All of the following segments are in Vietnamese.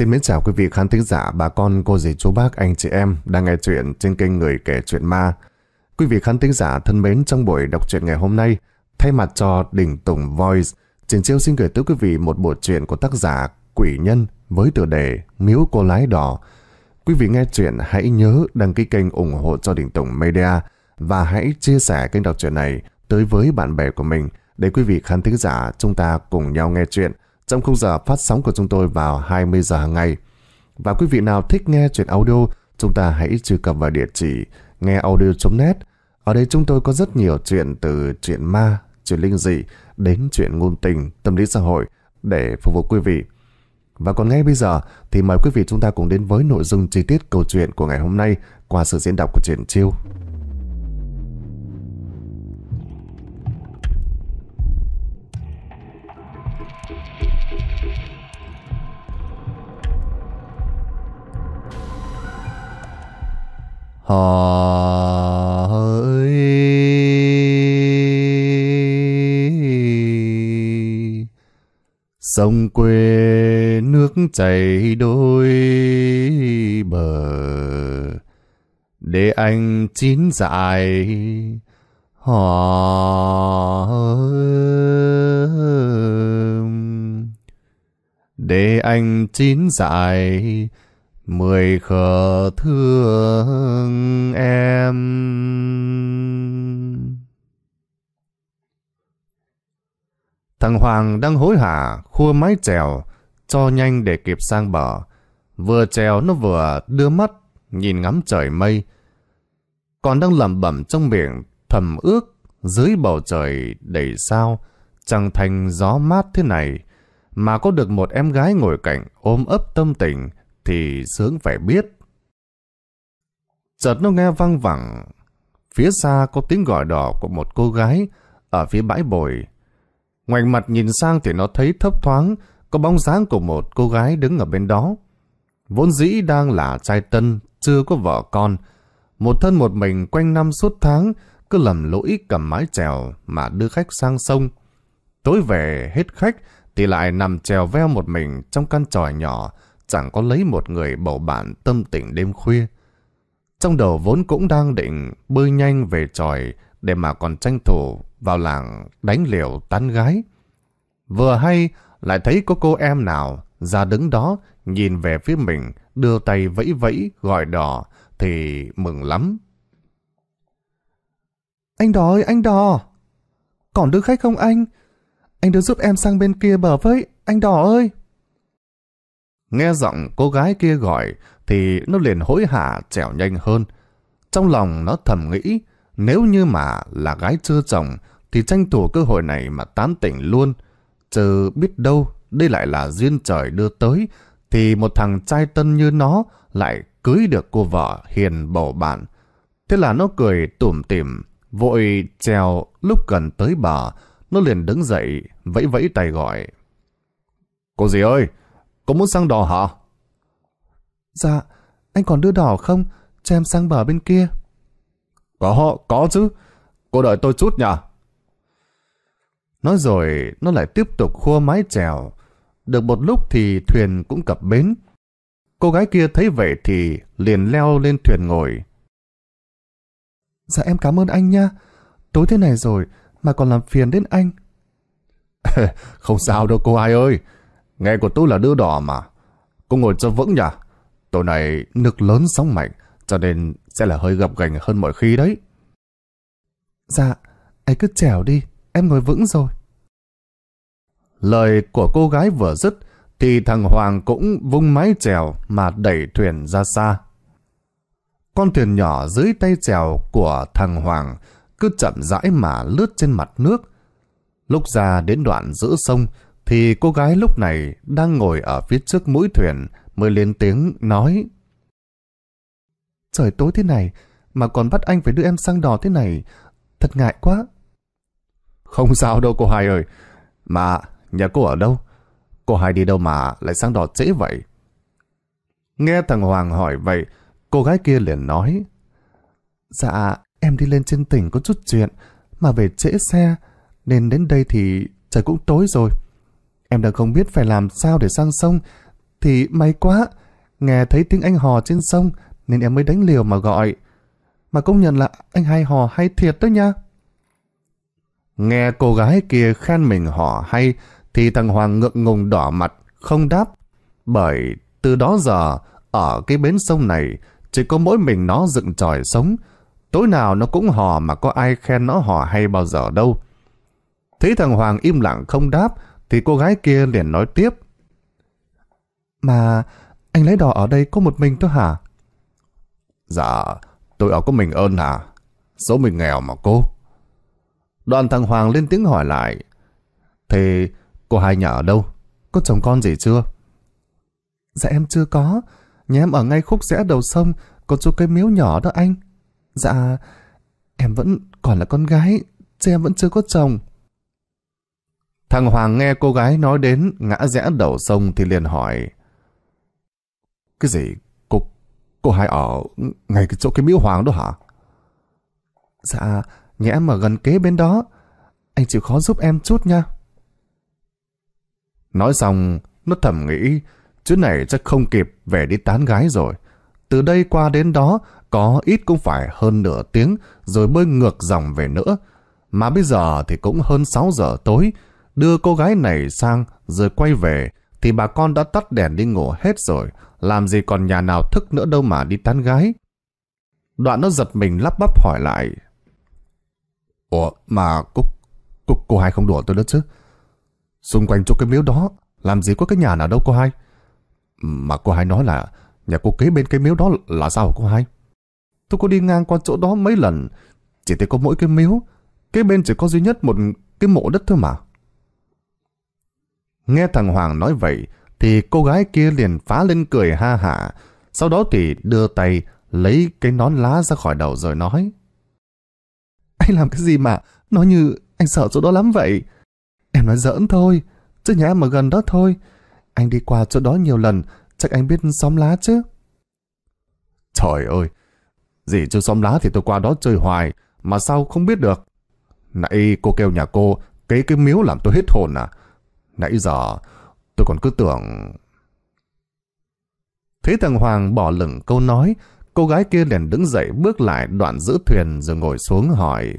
Xin mến chào quý vị khán thính giả, bà con, cô dì, chú bác, anh chị em đang nghe chuyện trên kênh Người Kể Chuyện Ma. Quý vị khán thính giả thân mến trong buổi đọc truyện ngày hôm nay, thay mặt cho Đỉnh Tùng Voice, Triển Chiêu xin gửi tới quý vị một bộ truyện của tác giả Quỷ Nhân với tựa đề Miếu Cô Lái Đỏ. Quý vị nghe chuyện hãy nhớ đăng ký kênh ủng hộ cho Đỉnh Tùng Media và hãy chia sẻ kênh đọc truyện này tới với bạn bè của mình để quý vị khán thính giả chúng ta cùng nhau nghe chuyện trong khung giờ phát sóng của chúng tôi vào 20 giờ hàng ngày. Và quý vị nào thích nghe chuyện audio, chúng ta hãy truy cập vào địa chỉ ngheaudio.net. Ở đây chúng tôi có rất nhiều chuyện từ chuyện ma, chuyện linh dị đến chuyện ngôn tình, tâm lý xã hội để phục vụ quý vị. Và còn ngay bây giờ thì mời quý vị chúng ta cùng đến với nội dung chi tiết câu chuyện của ngày hôm nay qua sự diễn đọc của Triển Chiêu. họ ơi sông quê nước chảy đôi bờ để anh chín dại họ để anh chín dại mười khờ thương em. Thằng Hoàng đang hối hả khua mái chèo cho nhanh để kịp sang bờ. Vừa chèo nó vừa đưa mắt nhìn ngắm trời mây. Còn đang lẩm bẩm trong miệng thầm ước dưới bầu trời đầy sao chẳng thành gió mát thế này mà có được một em gái ngồi cạnh ôm ấp tâm tình thì sướng phải biết. Chợt nó nghe vang vẳng, phía xa có tiếng gọi đỏ của một cô gái ở phía bãi bồi. Ngoảnh mặt nhìn sang thì nó thấy thấp thoáng có bóng dáng của một cô gái đứng ở bên đó. Vốn dĩ đang là trai tân, chưa có vợ con. Một thân một mình quanh năm suốt tháng cứ lầm lỗi cầm mái chèo mà đưa khách sang sông. Tối về hết khách thì lại nằm chèo veo một mình trong căn tròi nhỏ chẳng có lấy một người bầu bạn tâm tình đêm khuya. Trong đầu vốn cũng đang định bơi nhanh về tròi để mà còn tranh thủ vào làng đánh liều tán gái. Vừa hay lại thấy có cô em nào ra đứng đó nhìn về phía mình đưa tay vẫy vẫy gọi đỏ thì mừng lắm. Anh đỏ ơi anh đỏ! Còn đứa khách không anh? Anh đưa giúp em sang bên kia bờ với, anh đỏ ơi! Nghe giọng cô gái kia gọi thì nó liền hối hả trèo nhanh hơn. Trong lòng nó thầm nghĩ nếu như mà là gái chưa chồng thì tranh thủ cơ hội này mà tán tỉnh luôn. chờ biết đâu đây lại là duyên trời đưa tới thì một thằng trai tân như nó lại cưới được cô vợ hiền bầu bạn. Thế là nó cười tủm tỉm, vội trèo lúc gần tới bờ, nó liền đứng dậy, vẫy vẫy tay gọi. Cô gì ơi, có muốn sang đò hả? Dạ, anh còn đưa đỏ không? Cho em sang bờ bên kia. Có, có chứ. Cô đợi tôi chút nhỉ? Nói rồi, nó lại tiếp tục khua mái chèo. Được một lúc thì thuyền cũng cập bến. Cô gái kia thấy vậy thì liền leo lên thuyền ngồi. Dạ em cảm ơn anh nha. Tối thế này rồi mà còn làm phiền đến anh. Không sao đâu cô ai ơi nghe của tôi là đưa đỏ mà. Cô ngồi cho vững nhỉ? Tổ này nước lớn sóng mạnh, cho nên sẽ là hơi gập gành hơn mọi khi đấy. Dạ, anh cứ trèo đi, em ngồi vững rồi. Lời của cô gái vừa dứt, thì thằng Hoàng cũng vung mái trèo mà đẩy thuyền ra xa. Con thuyền nhỏ dưới tay trèo của thằng Hoàng cứ chậm rãi mà lướt trên mặt nước. Lúc ra đến đoạn giữa sông, thì cô gái lúc này đang ngồi ở phía trước mũi thuyền mới lên tiếng nói. Trời tối thế này mà còn bắt anh phải đưa em sang đò thế này, thật ngại quá. Không sao đâu cô hai ơi, mà nhà cô ở đâu? Cô hai đi đâu mà lại sang đò trễ vậy? Nghe thằng Hoàng hỏi vậy, cô gái kia liền nói. Dạ, em đi lên trên tỉnh có chút chuyện, mà về trễ xe, nên đến đây thì trời cũng tối rồi. Em đã không biết phải làm sao để sang sông, thì may quá, nghe thấy tiếng anh hò trên sông nên em mới đánh liều mà gọi. Mà công nhận là anh hay hò hay thiệt đó nha. Nghe cô gái kia khen mình hò hay thì thằng Hoàng ngượng ngùng đỏ mặt, không đáp. Bởi từ đó giờ, ở cái bến sông này, chỉ có mỗi mình nó dựng tròi sống. Tối nào nó cũng hò mà có ai khen nó hò hay bao giờ đâu. Thấy thằng Hoàng im lặng không đáp, thì cô gái kia liền nói tiếp. Mà anh lấy đò ở đây có một mình thôi hả? Dạ, tôi ở có mình ơn hả? Số mình nghèo mà cô. Đoàn thằng Hoàng lên tiếng hỏi lại. Thì cô hai nhà ở đâu? Có chồng con gì chưa? Dạ em chưa có. Nhà em ở ngay khúc rẽ đầu sông, có chỗ cây miếu nhỏ đó anh. Dạ, em vẫn còn là con gái, chứ em vẫn chưa có chồng. Thằng Hoàng nghe cô gái nói đến ngã rẽ đầu sông thì liền hỏi. Cái gì? Cô, cô hai ở ngay cái chỗ cái miếu Hoàng đó hả? Dạ, nhà em ở gần kế bên đó. Anh chịu khó giúp em chút nha. Nói xong, nó thầm nghĩ chuyến này chắc không kịp về đi tán gái rồi. Từ đây qua đến đó có ít cũng phải hơn nửa tiếng rồi bơi ngược dòng về nữa. Mà bây giờ thì cũng hơn 6 giờ tối, đưa cô gái này sang rồi quay về thì bà con đã tắt đèn đi ngủ hết rồi, làm gì còn nhà nào thức nữa đâu mà đi tán gái. Đoạn nó giật mình lắp bắp hỏi lại. Ủa mà cô, cô, cô hai không đùa tôi nữa chứ? Xung quanh chỗ cái miếu đó, làm gì có cái nhà nào đâu cô hai? Mà cô hai nói là nhà cô kế bên cái miếu đó là sao cô hai? Tôi có đi ngang qua chỗ đó mấy lần, chỉ thấy có mỗi cái miếu, kế bên chỉ có duy nhất một cái mộ đất thôi mà. Nghe thằng Hoàng nói vậy, thì cô gái kia liền phá lên cười ha hả. Sau đó thì đưa tay lấy cái nón lá ra khỏi đầu rồi nói. Anh làm cái gì mà, nói như anh sợ chỗ đó lắm vậy. Em nói giỡn thôi, chứ nhà em ở gần đó thôi. Anh đi qua chỗ đó nhiều lần, chắc anh biết xóm lá chứ. Trời ơi, gì chứ xóm lá thì tôi qua đó chơi hoài, mà sao không biết được. Nãy cô kêu nhà cô, cái cái miếu làm tôi hết hồn à. Nãy giờ tôi còn cứ tưởng... thế thằng Hoàng bỏ lửng câu nói, cô gái kia liền đứng dậy bước lại đoạn giữ thuyền rồi ngồi xuống hỏi.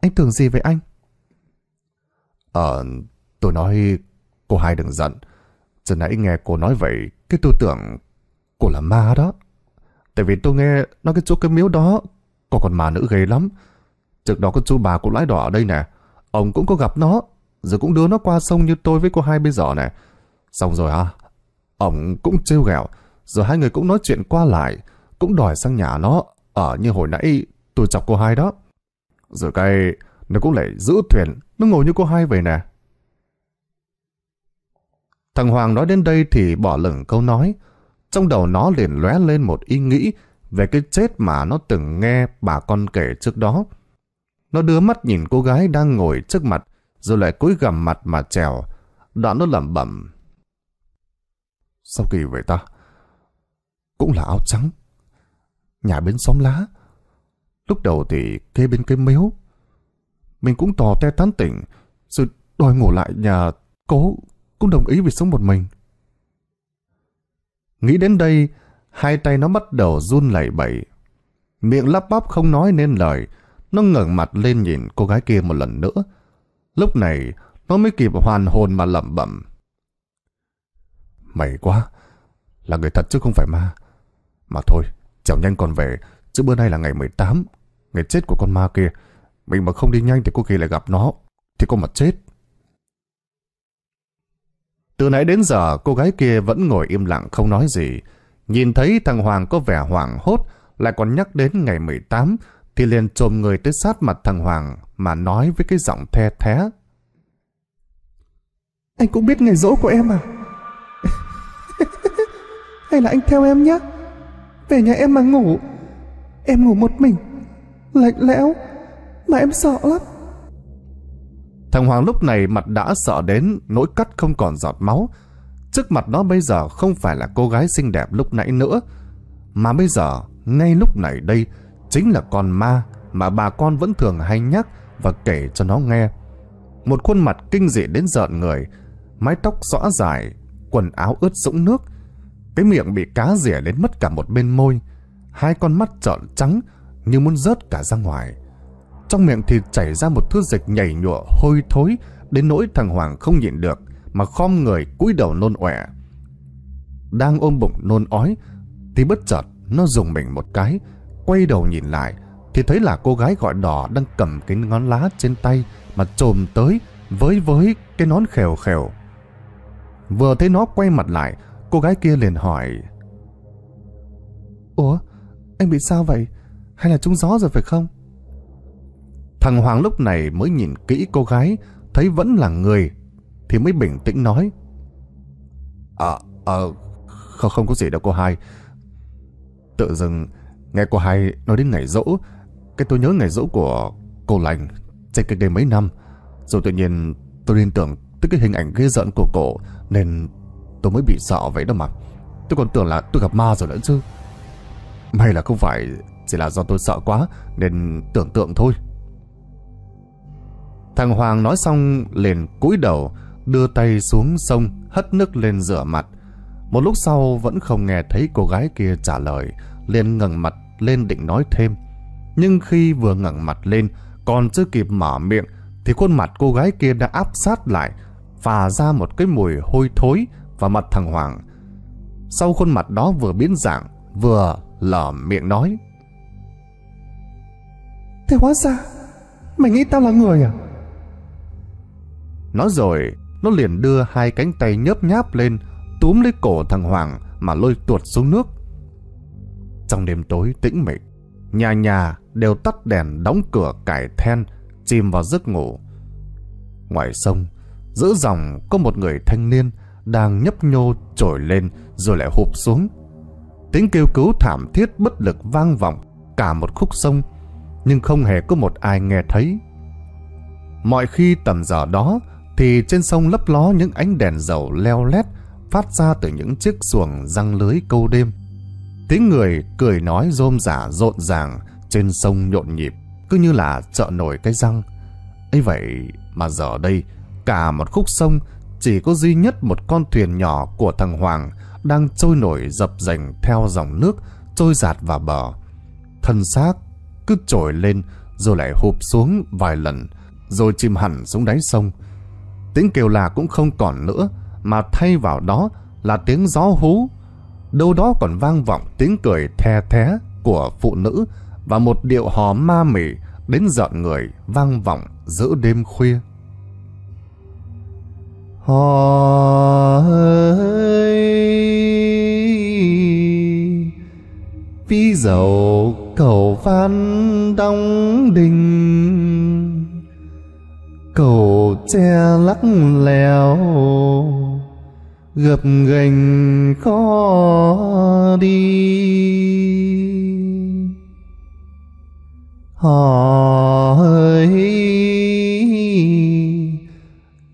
Anh tưởng gì vậy anh? Ờ, tôi nói cô hai đừng giận. Giờ nãy nghe cô nói vậy, cái tôi tưởng cô là ma đó. Tại vì tôi nghe nói cái chỗ cái miếu đó có con ma nữ ghê lắm. Trước đó có chú bà của lái đỏ ở đây nè, ông cũng có gặp nó rồi cũng đưa nó qua sông như tôi với cô hai bây giờ này. Xong rồi à, ông cũng trêu ghẹo, rồi hai người cũng nói chuyện qua lại, cũng đòi sang nhà nó, ở như hồi nãy tôi chọc cô hai đó. Rồi cái, nó cũng lại giữ thuyền, nó ngồi như cô hai vậy nè. Thằng Hoàng nói đến đây thì bỏ lửng câu nói, trong đầu nó liền lóe lên một ý nghĩ về cái chết mà nó từng nghe bà con kể trước đó. Nó đưa mắt nhìn cô gái đang ngồi trước mặt, rồi lại cúi gằm mặt mà trèo. Đoạn nó lẩm bẩm. Sao kỳ vậy ta? Cũng là áo trắng. Nhà bên xóm lá. Lúc đầu thì kê bên cái miếu. Mình cũng tò te tán tỉnh. Rồi đòi ngủ lại nhà cố cũng đồng ý vì sống một mình. Nghĩ đến đây, hai tay nó bắt đầu run lẩy bẩy. Miệng lắp bắp không nói nên lời, nó ngẩng mặt lên nhìn cô gái kia một lần nữa, Lúc này, nó mới kịp hoàn hồn mà lẩm bẩm. Mày quá, là người thật chứ không phải ma. Mà thôi, chảo nhanh còn về, chứ bữa nay là ngày 18, ngày chết của con ma kia. Mình mà không đi nhanh thì có khi lại gặp nó, thì con mặt chết. Từ nãy đến giờ, cô gái kia vẫn ngồi im lặng không nói gì. Nhìn thấy thằng Hoàng có vẻ hoảng hốt, lại còn nhắc đến ngày 18, thì liền trồm người tới sát mặt thằng Hoàng, mà nói với cái giọng the thé. Anh cũng biết ngày dỗ của em à? Hay là anh theo em nhé? Về nhà em mà ngủ. Em ngủ một mình. Lạnh lẽo. Mà em sợ lắm. Thằng Hoàng lúc này mặt đã sợ đến nỗi cắt không còn giọt máu. Trước mặt nó bây giờ không phải là cô gái xinh đẹp lúc nãy nữa. Mà bây giờ, ngay lúc này đây, chính là con ma mà bà con vẫn thường hay nhắc và kể cho nó nghe. Một khuôn mặt kinh dị đến giận người, mái tóc rõ dài, quần áo ướt sũng nước, cái miệng bị cá rỉa đến mất cả một bên môi, hai con mắt trợn trắng như muốn rớt cả ra ngoài. Trong miệng thì chảy ra một thứ dịch nhảy nhụa hôi thối đến nỗi thằng Hoàng không nhịn được mà khom người cúi đầu nôn ọe. Đang ôm bụng nôn ói thì bất chợt nó dùng mình một cái, quay đầu nhìn lại thì thấy là cô gái gọi đỏ đang cầm cái ngón lá trên tay mà trồm tới với với cái nón khèo khèo Vừa thấy nó quay mặt lại, cô gái kia liền hỏi. Ủa, anh bị sao vậy? Hay là trúng gió rồi phải không? Thằng Hoàng lúc này mới nhìn kỹ cô gái, thấy vẫn là người, thì mới bình tĩnh nói. Ờ, à, ờ, à, không, không có gì đâu cô hai. Tự dưng, nghe cô hai nói đến ngày rỗ cái tôi nhớ ngày dỗ của cô lành Chạy cách đây mấy năm Rồi tự nhiên tôi liên tưởng tới cái hình ảnh ghê giận của cổ Nên tôi mới bị sợ vậy đó mà Tôi còn tưởng là tôi gặp ma rồi nữa chứ May là không phải Chỉ là do tôi sợ quá Nên tưởng tượng thôi Thằng Hoàng nói xong liền cúi đầu Đưa tay xuống sông Hất nước lên rửa mặt Một lúc sau vẫn không nghe thấy cô gái kia trả lời liền ngẩng mặt lên định nói thêm nhưng khi vừa ngẩng mặt lên, còn chưa kịp mở miệng, thì khuôn mặt cô gái kia đã áp sát lại, phà ra một cái mùi hôi thối và mặt thằng Hoàng. Sau khuôn mặt đó vừa biến dạng, vừa lở miệng nói. Thế hóa ra, mày nghĩ tao là người à? Nói rồi, nó liền đưa hai cánh tay nhớp nháp lên, túm lấy cổ thằng Hoàng mà lôi tuột xuống nước. Trong đêm tối tĩnh mịch, nhà nhà đều tắt đèn đóng cửa cải then, chìm vào giấc ngủ. Ngoài sông, giữa dòng có một người thanh niên đang nhấp nhô trồi lên rồi lại hụp xuống. Tiếng kêu cứu thảm thiết bất lực vang vọng cả một khúc sông, nhưng không hề có một ai nghe thấy. Mọi khi tầm giờ đó thì trên sông lấp ló những ánh đèn dầu leo lét phát ra từ những chiếc xuồng răng lưới câu đêm. Tiếng người cười nói rôm rả rộn ràng trên sông nhộn nhịp, cứ như là chợ nổi cái răng. ấy vậy mà giờ đây, cả một khúc sông chỉ có duy nhất một con thuyền nhỏ của thằng Hoàng đang trôi nổi dập dành theo dòng nước trôi giạt vào bờ. Thân xác cứ trồi lên rồi lại hụp xuống vài lần rồi chìm hẳn xuống đáy sông. Tiếng kêu là cũng không còn nữa mà thay vào đó là tiếng gió hú. Đâu đó còn vang vọng tiếng cười the thé của phụ nữ và một điệu hò ma mị đến giận người vang vọng giữa đêm khuya. Hò ơi, vi dầu cầu văn đóng đình, cầu tre lắc lèo, gập gành khó đi Hỏi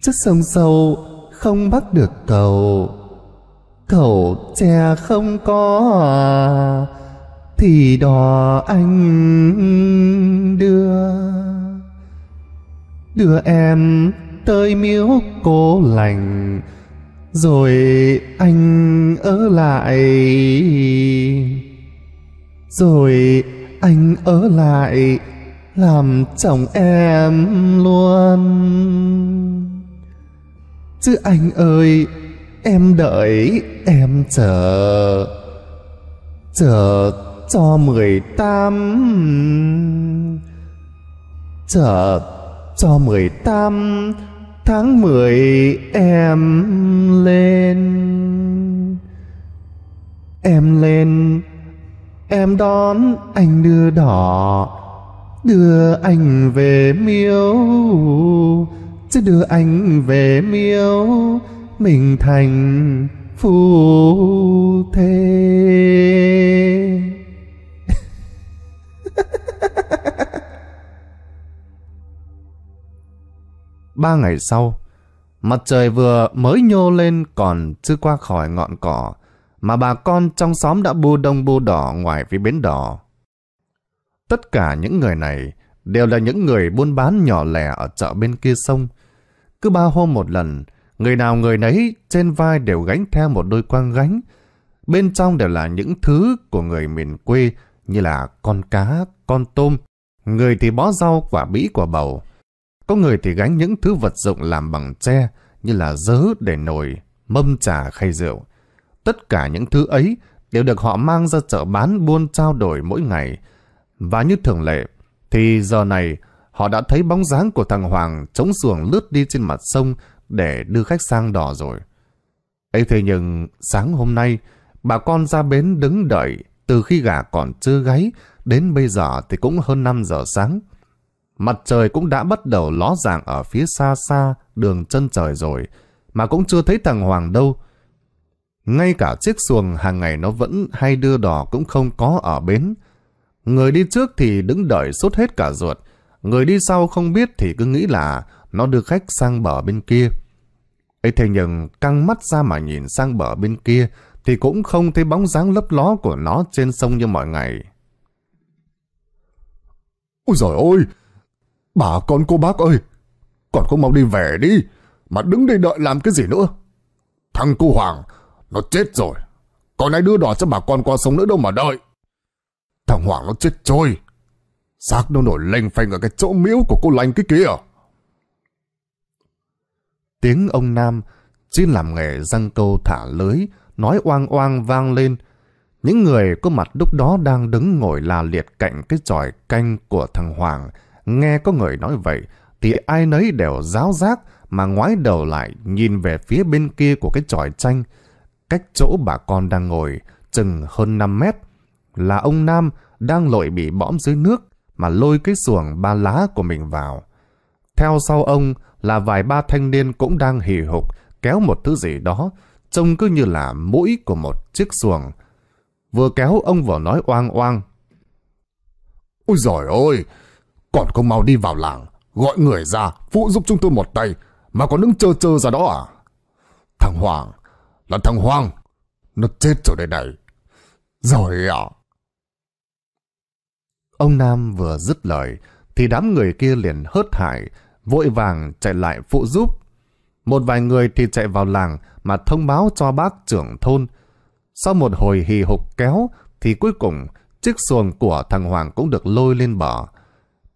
Chất sông sâu không bắt được cầu Cầu tre không có Thì đò anh đưa Đưa em tới miếu cô lành Rồi anh ở lại Rồi anh ở lại làm chồng em luôn chứ anh ơi em đợi em chờ chờ cho mười tám chờ cho mười tám tháng mười em lên em lên em đón anh đưa đỏ đưa anh về miếu chứ đưa anh về miếu mình thành phu thế. ba ngày sau mặt trời vừa mới nhô lên còn chưa qua khỏi ngọn cỏ mà bà con trong xóm đã bu đông bu đỏ ngoài phía bến đỏ. Tất cả những người này đều là những người buôn bán nhỏ lẻ ở chợ bên kia sông. Cứ ba hôm một lần, người nào người nấy trên vai đều gánh theo một đôi quang gánh. Bên trong đều là những thứ của người miền quê như là con cá, con tôm, người thì bó rau quả bí quả bầu. Có người thì gánh những thứ vật dụng làm bằng tre như là dớ để nồi, mâm trà khay rượu. Tất cả những thứ ấy đều được họ mang ra chợ bán buôn trao đổi mỗi ngày. Và như thường lệ, thì giờ này họ đã thấy bóng dáng của thằng Hoàng chống xuồng lướt đi trên mặt sông để đưa khách sang đò rồi. ấy thế nhưng sáng hôm nay, bà con ra bến đứng đợi từ khi gà còn chưa gáy đến bây giờ thì cũng hơn 5 giờ sáng. Mặt trời cũng đã bắt đầu ló dạng ở phía xa xa đường chân trời rồi, mà cũng chưa thấy thằng Hoàng đâu. Ngay cả chiếc xuồng hàng ngày nó vẫn hay đưa đò cũng không có ở bến. Người đi trước thì đứng đợi sốt hết cả ruột. Người đi sau không biết thì cứ nghĩ là nó đưa khách sang bờ bên kia. ấy thế nhưng căng mắt ra mà nhìn sang bờ bên kia thì cũng không thấy bóng dáng lấp ló của nó trên sông như mọi ngày. Ôi giời ơi! Bà con cô bác ơi! Còn không mau đi về đi! Mà đứng đây đợi làm cái gì nữa? Thằng cô Hoàng nó chết rồi. Còn ai đưa đỏ cho bà con qua sống nữa đâu mà đợi. Thằng Hoàng nó chết trôi. Xác nó nổi lênh phanh ở cái chỗ miếu của cô lành cái kia. Tiếng ông Nam chuyên làm nghề răng câu thả lưới, nói oang oang vang lên. Những người có mặt lúc đó đang đứng ngồi là liệt cạnh cái tròi canh của thằng Hoàng. Nghe có người nói vậy thì ai nấy đều giáo giác mà ngoái đầu lại nhìn về phía bên kia của cái tròi tranh cách chỗ bà con đang ngồi chừng hơn 5 mét là ông Nam đang lội bị bõm dưới nước mà lôi cái xuồng ba lá của mình vào. Theo sau ông là vài ba thanh niên cũng đang hì hục kéo một thứ gì đó trông cứ như là mũi của một chiếc xuồng. Vừa kéo ông vào nói oang oang. Ôi giời ơi! Còn không mau đi vào làng, gọi người ra phụ giúp chúng tôi một tay mà còn đứng chờ chờ ra đó à? Thằng Hoàng, là thằng Hoàng. Nó chết rồi đây này. Rồi ạ. Ông Nam vừa dứt lời thì đám người kia liền hớt hải, vội vàng chạy lại phụ giúp. Một vài người thì chạy vào làng mà thông báo cho bác trưởng thôn. Sau một hồi hì hục kéo thì cuối cùng chiếc xuồng của thằng Hoàng cũng được lôi lên bờ.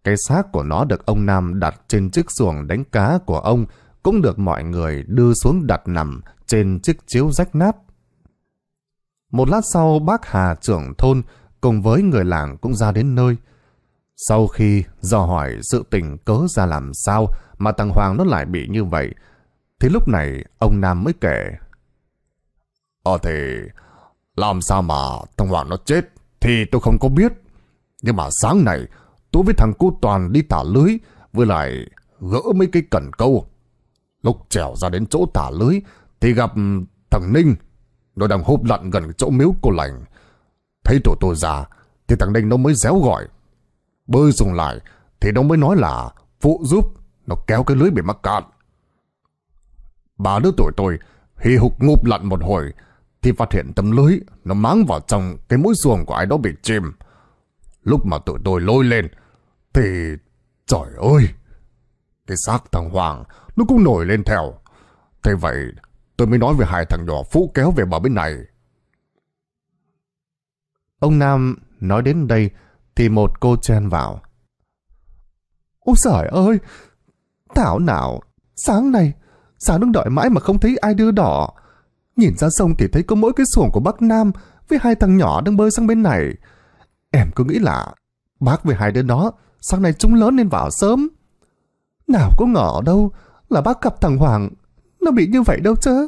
Cái xác của nó được ông Nam đặt trên chiếc xuồng đánh cá của ông cũng được mọi người đưa xuống đặt nằm trên chiếc chiếu rách nát. Một lát sau bác Hà trưởng thôn cùng với người làng cũng ra đến nơi. Sau khi do hỏi sự tình cớ ra làm sao mà thằng Hoàng nó lại bị như vậy, thì lúc này ông Nam mới kể. Ờ thì làm sao mà thằng Hoàng nó chết thì tôi không có biết. Nhưng mà sáng nay tôi với thằng cu Toàn đi thả lưới với lại gỡ mấy cây cần câu. Lúc trèo ra đến chỗ thả lưới thì gặp thằng Ninh Nó đang húp lặn gần chỗ miếu cô lành Thấy tổ tôi già Thì thằng Ninh nó mới réo gọi Bơi dùng lại Thì nó mới nói là phụ giúp Nó kéo cái lưới bị mắc cạn Bà đứa tuổi tôi Hì hục ngụp lặn một hồi Thì phát hiện tấm lưới Nó máng vào trong cái mũi xuồng của ai đó bị chìm Lúc mà tụi tôi lôi lên Thì trời ơi Cái xác thằng Hoàng Nó cũng nổi lên theo Thế vậy Tôi mới nói về hai thằng nhỏ phú kéo về bờ bên này. Ông Nam nói đến đây thì một cô chen vào. Ôi trời ơi! Thảo nào! Sáng nay, sáng đứng đợi mãi mà không thấy ai đưa đỏ. Nhìn ra sông thì thấy có mỗi cái xuồng của bác Nam với hai thằng nhỏ đang bơi sang bên này. Em cứ nghĩ là bác với hai đứa đó sáng nay chúng lớn nên vào sớm. Nào có ngờ đâu là bác gặp thằng Hoàng nó bị như vậy đâu chứ.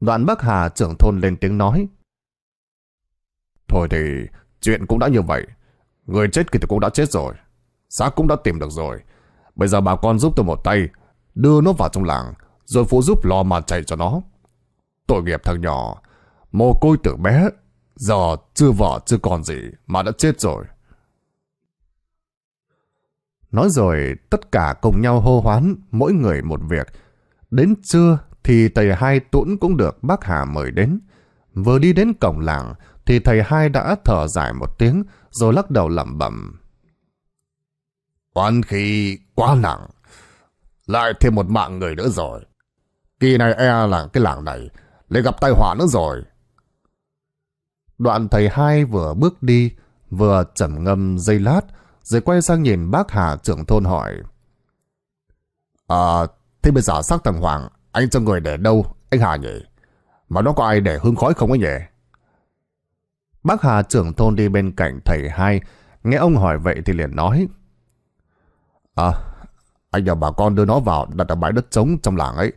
Đoàn Bắc Hà trưởng thôn lên tiếng nói. Thôi thì chuyện cũng đã như vậy. Người chết kia thì cũng đã chết rồi. Xác cũng đã tìm được rồi. Bây giờ bà con giúp tôi một tay. Đưa nó vào trong làng. Rồi phụ giúp lo mà chạy cho nó. Tội nghiệp thằng nhỏ. Mồ côi tử bé. Giờ chưa vợ chưa còn gì mà đã chết rồi. Nói rồi tất cả cùng nhau hô hoán, mỗi người một việc. Đến trưa thì thầy hai tuẫn cũng được bác Hà mời đến. Vừa đi đến cổng làng thì thầy hai đã thở dài một tiếng rồi lắc đầu lẩm bẩm. Oan khí quá nặng, lại thêm một mạng người nữa rồi. Kỳ này e là cái làng này lại gặp tai họa nữa rồi. Đoạn thầy hai vừa bước đi vừa trầm ngâm dây lát rồi quay sang nhìn bác Hà trưởng thôn hỏi. À, thế bây giờ xác thần hoàng, anh cho người để đâu, anh Hà nhỉ? Mà nó có ai để hương khói không ấy nhỉ? Bác Hà trưởng thôn đi bên cạnh thầy hai, nghe ông hỏi vậy thì liền nói. À, anh nhờ bà con đưa nó vào đặt ở bãi đất trống trong làng ấy,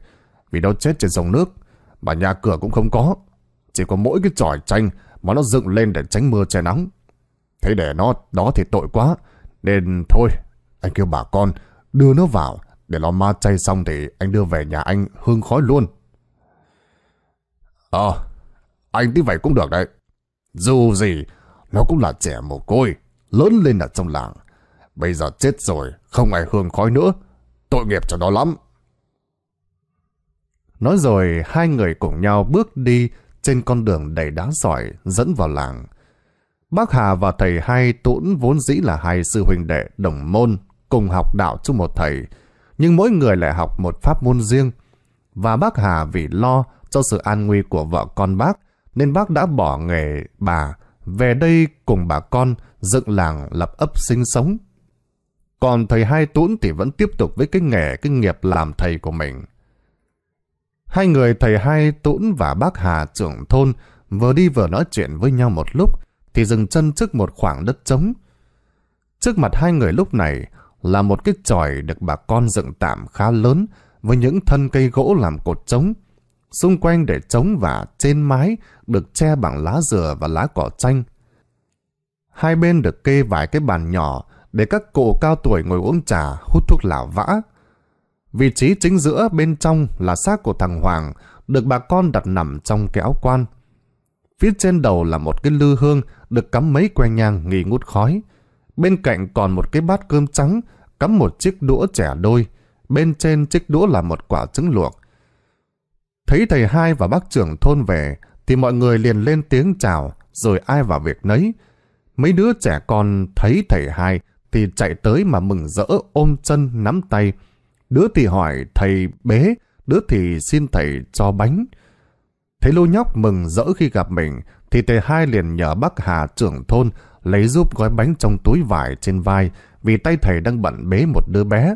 vì nó chết trên dòng nước, mà nhà cửa cũng không có. Chỉ có mỗi cái tròi tranh mà nó dựng lên để tránh mưa che nắng. Thế để nó đó thì tội quá, nên thôi, anh kêu bà con đưa nó vào để lo ma chay xong thì anh đưa về nhà anh hương khói luôn. Ờ, anh tí vậy cũng được đấy. Dù gì, nó cũng là trẻ mồ côi, lớn lên ở trong làng. Bây giờ chết rồi, không ai hương khói nữa. Tội nghiệp cho nó lắm. Nói rồi, hai người cùng nhau bước đi trên con đường đầy đá sỏi dẫn vào làng. Bác Hà và thầy hai tũn vốn dĩ là hai sư huynh đệ đồng môn, cùng học đạo chung một thầy, nhưng mỗi người lại học một pháp môn riêng. Và bác Hà vì lo cho sự an nguy của vợ con bác, nên bác đã bỏ nghề bà, về đây cùng bà con dựng làng lập ấp sinh sống. Còn thầy hai tũn thì vẫn tiếp tục với cái nghề, cái nghiệp làm thầy của mình. Hai người thầy hai tũn và bác Hà trưởng thôn vừa đi vừa nói chuyện với nhau một lúc, thì dừng chân trước một khoảng đất trống. Trước mặt hai người lúc này là một cái tròi được bà con dựng tạm khá lớn với những thân cây gỗ làm cột trống. Xung quanh để trống và trên mái được che bằng lá dừa và lá cỏ chanh. Hai bên được kê vài cái bàn nhỏ để các cụ cao tuổi ngồi uống trà hút thuốc lảo vã. Vị trí chính giữa bên trong là xác của thằng Hoàng được bà con đặt nằm trong cái áo quan. Phía trên đầu là một cái lư hương được cắm mấy que nhang nghi ngút khói. Bên cạnh còn một cái bát cơm trắng cắm một chiếc đũa trẻ đôi. Bên trên chiếc đũa là một quả trứng luộc. Thấy thầy hai và bác trưởng thôn về thì mọi người liền lên tiếng chào rồi ai vào việc nấy. Mấy đứa trẻ con thấy thầy hai thì chạy tới mà mừng rỡ ôm chân nắm tay. Đứa thì hỏi thầy bế, đứa thì xin thầy cho bánh. Thấy lô nhóc mừng rỡ khi gặp mình, thì tề hai liền nhờ bác Hà trưởng thôn lấy giúp gói bánh trong túi vải trên vai vì tay thầy đang bận bế một đứa bé.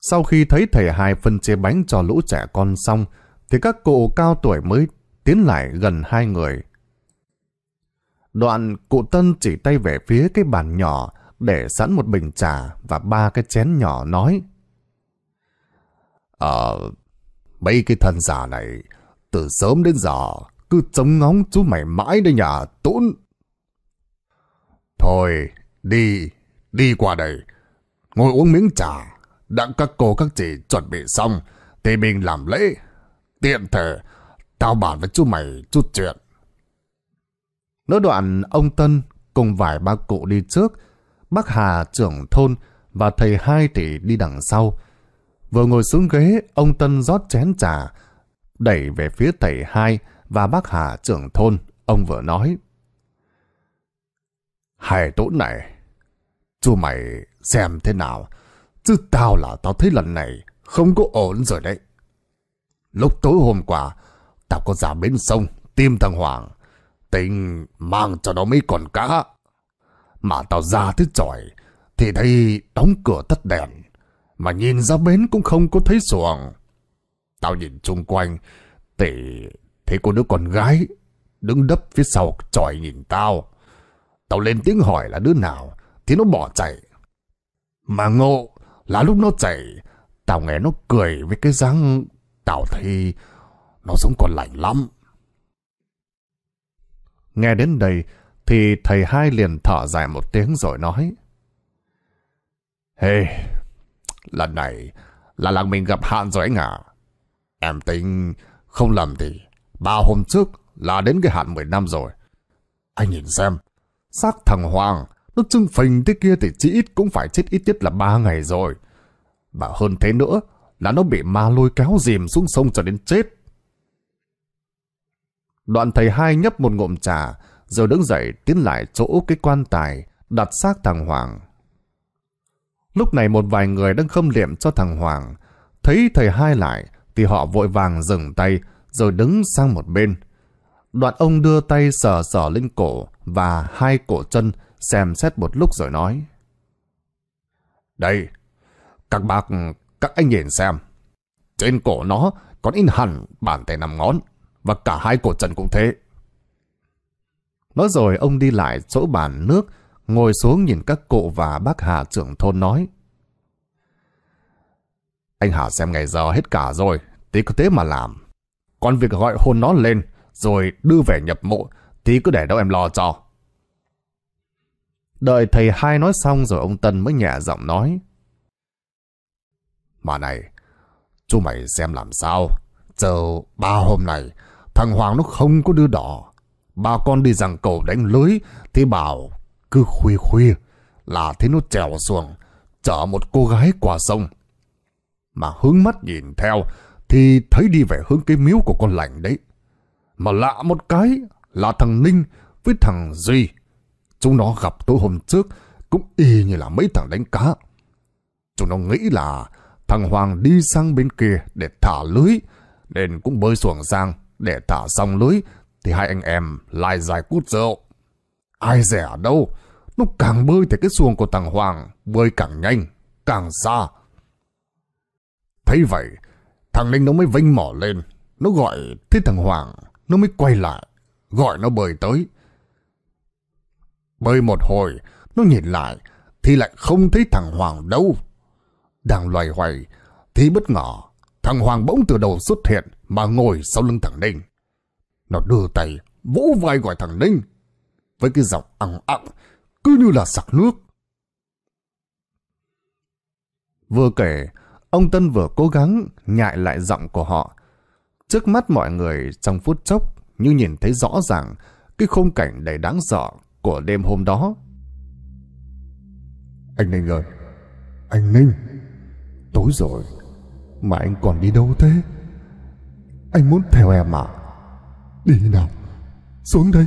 Sau khi thấy thầy hai phân chia bánh cho lũ trẻ con xong, thì các cụ cao tuổi mới tiến lại gần hai người. Đoạn cụ Tân chỉ tay về phía cái bàn nhỏ để sẵn một bình trà và ba cái chén nhỏ nói. Ờ, mấy cái thân già này từ sớm đến giờ, cứ chống ngóng chú mày mãi đây nhà tốn. Thôi, đi, đi qua đây, ngồi uống miếng trà, đã các cô các chị chuẩn bị xong, thì mình làm lễ. Tiện thể, tao bàn với chú mày chút chuyện. Nói đoạn ông Tân cùng vài ba cụ đi trước, bác Hà trưởng thôn và thầy hai thì đi đằng sau. Vừa ngồi xuống ghế, ông Tân rót chén trà, đẩy về phía thầy hai và bác Hà trưởng thôn, ông vừa nói. Hai tốn này, chú mày xem thế nào, chứ tao là tao thấy lần này không có ổn rồi đấy. Lúc tối hôm qua, tao có ra bến sông tìm thằng Hoàng, tính mang cho nó mấy con cá. Mà tao ra thế chỏi, thì thấy đóng cửa tắt đèn, mà nhìn ra bến cũng không có thấy xuồng. Tao nhìn chung quanh Thì thấy cô đứa con gái Đứng đấp phía sau tròi nhìn tao Tao lên tiếng hỏi là đứa nào Thì nó bỏ chạy Mà ngộ là lúc nó chạy Tao nghe nó cười với cái răng Tao thấy Nó giống con lành lắm Nghe đến đây Thì thầy hai liền thở dài một tiếng rồi nói Hey, lần này là làng mình gặp hạn rồi anh ạ. Em tính không lầm thì ba hôm trước là đến cái hạn 10 năm rồi. Anh nhìn xem, xác thằng Hoàng nó trưng phình thế kia thì chỉ ít cũng phải chết ít nhất là ba ngày rồi. Và hơn thế nữa là nó bị ma lôi kéo dìm xuống sông cho đến chết. Đoạn thầy hai nhấp một ngụm trà rồi đứng dậy tiến lại chỗ cái quan tài đặt xác thằng Hoàng. Lúc này một vài người đang khâm liệm cho thằng Hoàng. Thấy thầy hai lại, thì họ vội vàng dừng tay rồi đứng sang một bên. Đoạn ông đưa tay sờ sờ lên cổ và hai cổ chân xem xét một lúc rồi nói. Đây, các bác, các anh nhìn xem. Trên cổ nó còn in hẳn bàn tay nằm ngón và cả hai cổ chân cũng thế. Nói rồi ông đi lại chỗ bàn nước, ngồi xuống nhìn các cụ và bác Hạ trưởng thôn nói. Anh Hà xem ngày giờ hết cả rồi, tí cứ thế mà làm. Còn việc gọi hôn nó lên, rồi đưa về nhập mộ, tí cứ để đâu em lo cho. Đợi thầy hai nói xong rồi ông Tân mới nhẹ giọng nói. Mà này, chú mày xem làm sao. Chờ ba hôm này, thằng Hoàng nó không có đứa đỏ. Ba con đi rằng cầu đánh lưới, thì bảo cứ khuya khuya là thế nó trèo xuồng, chở một cô gái qua sông mà hướng mắt nhìn theo thì thấy đi về hướng cái miếu của con lành đấy. Mà lạ một cái là thằng Ninh với thằng Duy. Chúng nó gặp tôi hôm trước cũng y như là mấy thằng đánh cá. Chúng nó nghĩ là thằng Hoàng đi sang bên kia để thả lưới nên cũng bơi xuồng sang để thả xong lưới thì hai anh em lại dài cút rượu. Ai rẻ đâu, nó càng bơi thì cái xuồng của thằng Hoàng bơi càng nhanh, càng xa, Thấy vậy, thằng Ninh nó mới vinh mỏ lên. Nó gọi thế thằng Hoàng, nó mới quay lại, gọi nó bơi tới. Bơi một hồi, nó nhìn lại, thì lại không thấy thằng Hoàng đâu. Đang loài hoài, thì bất ngờ, thằng Hoàng bỗng từ đầu xuất hiện mà ngồi sau lưng thằng Ninh. Nó đưa tay, vỗ vai gọi thằng Ninh, với cái giọng ẳng ẳng, cứ như là sặc nước. Vừa kể, Ông Tân vừa cố gắng nhại lại giọng của họ. Trước mắt mọi người trong phút chốc như nhìn thấy rõ ràng cái khung cảnh đầy đáng sợ của đêm hôm đó. Anh Ninh ơi! Anh Ninh! Tối rồi mà anh còn đi đâu thế? Anh muốn theo em à? Đi nào! Xuống đây!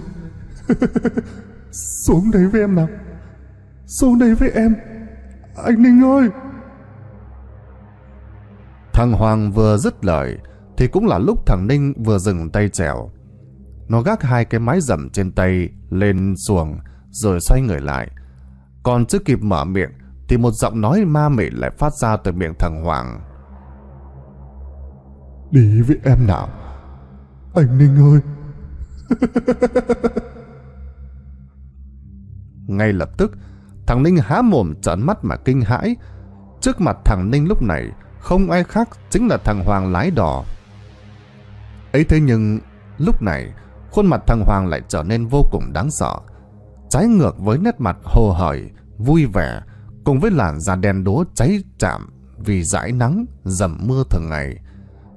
xuống đây với em nào! Xuống đây với em! Anh Ninh ơi! Thằng Hoàng vừa dứt lời thì cũng là lúc thằng Ninh vừa dừng tay trèo. Nó gác hai cái mái dầm trên tay lên xuồng rồi xoay người lại. Còn chưa kịp mở miệng thì một giọng nói ma mị lại phát ra từ miệng thằng Hoàng. Đi với em nào. Anh Ninh ơi. Ngay lập tức, thằng Ninh há mồm trợn mắt mà kinh hãi. Trước mặt thằng Ninh lúc này không ai khác chính là thằng Hoàng lái đỏ. Ấy thế nhưng, lúc này, khuôn mặt thằng Hoàng lại trở nên vô cùng đáng sợ. Trái ngược với nét mặt hồ hởi, vui vẻ, cùng với làn da đen đố cháy chạm vì dãi nắng, dầm mưa thường ngày.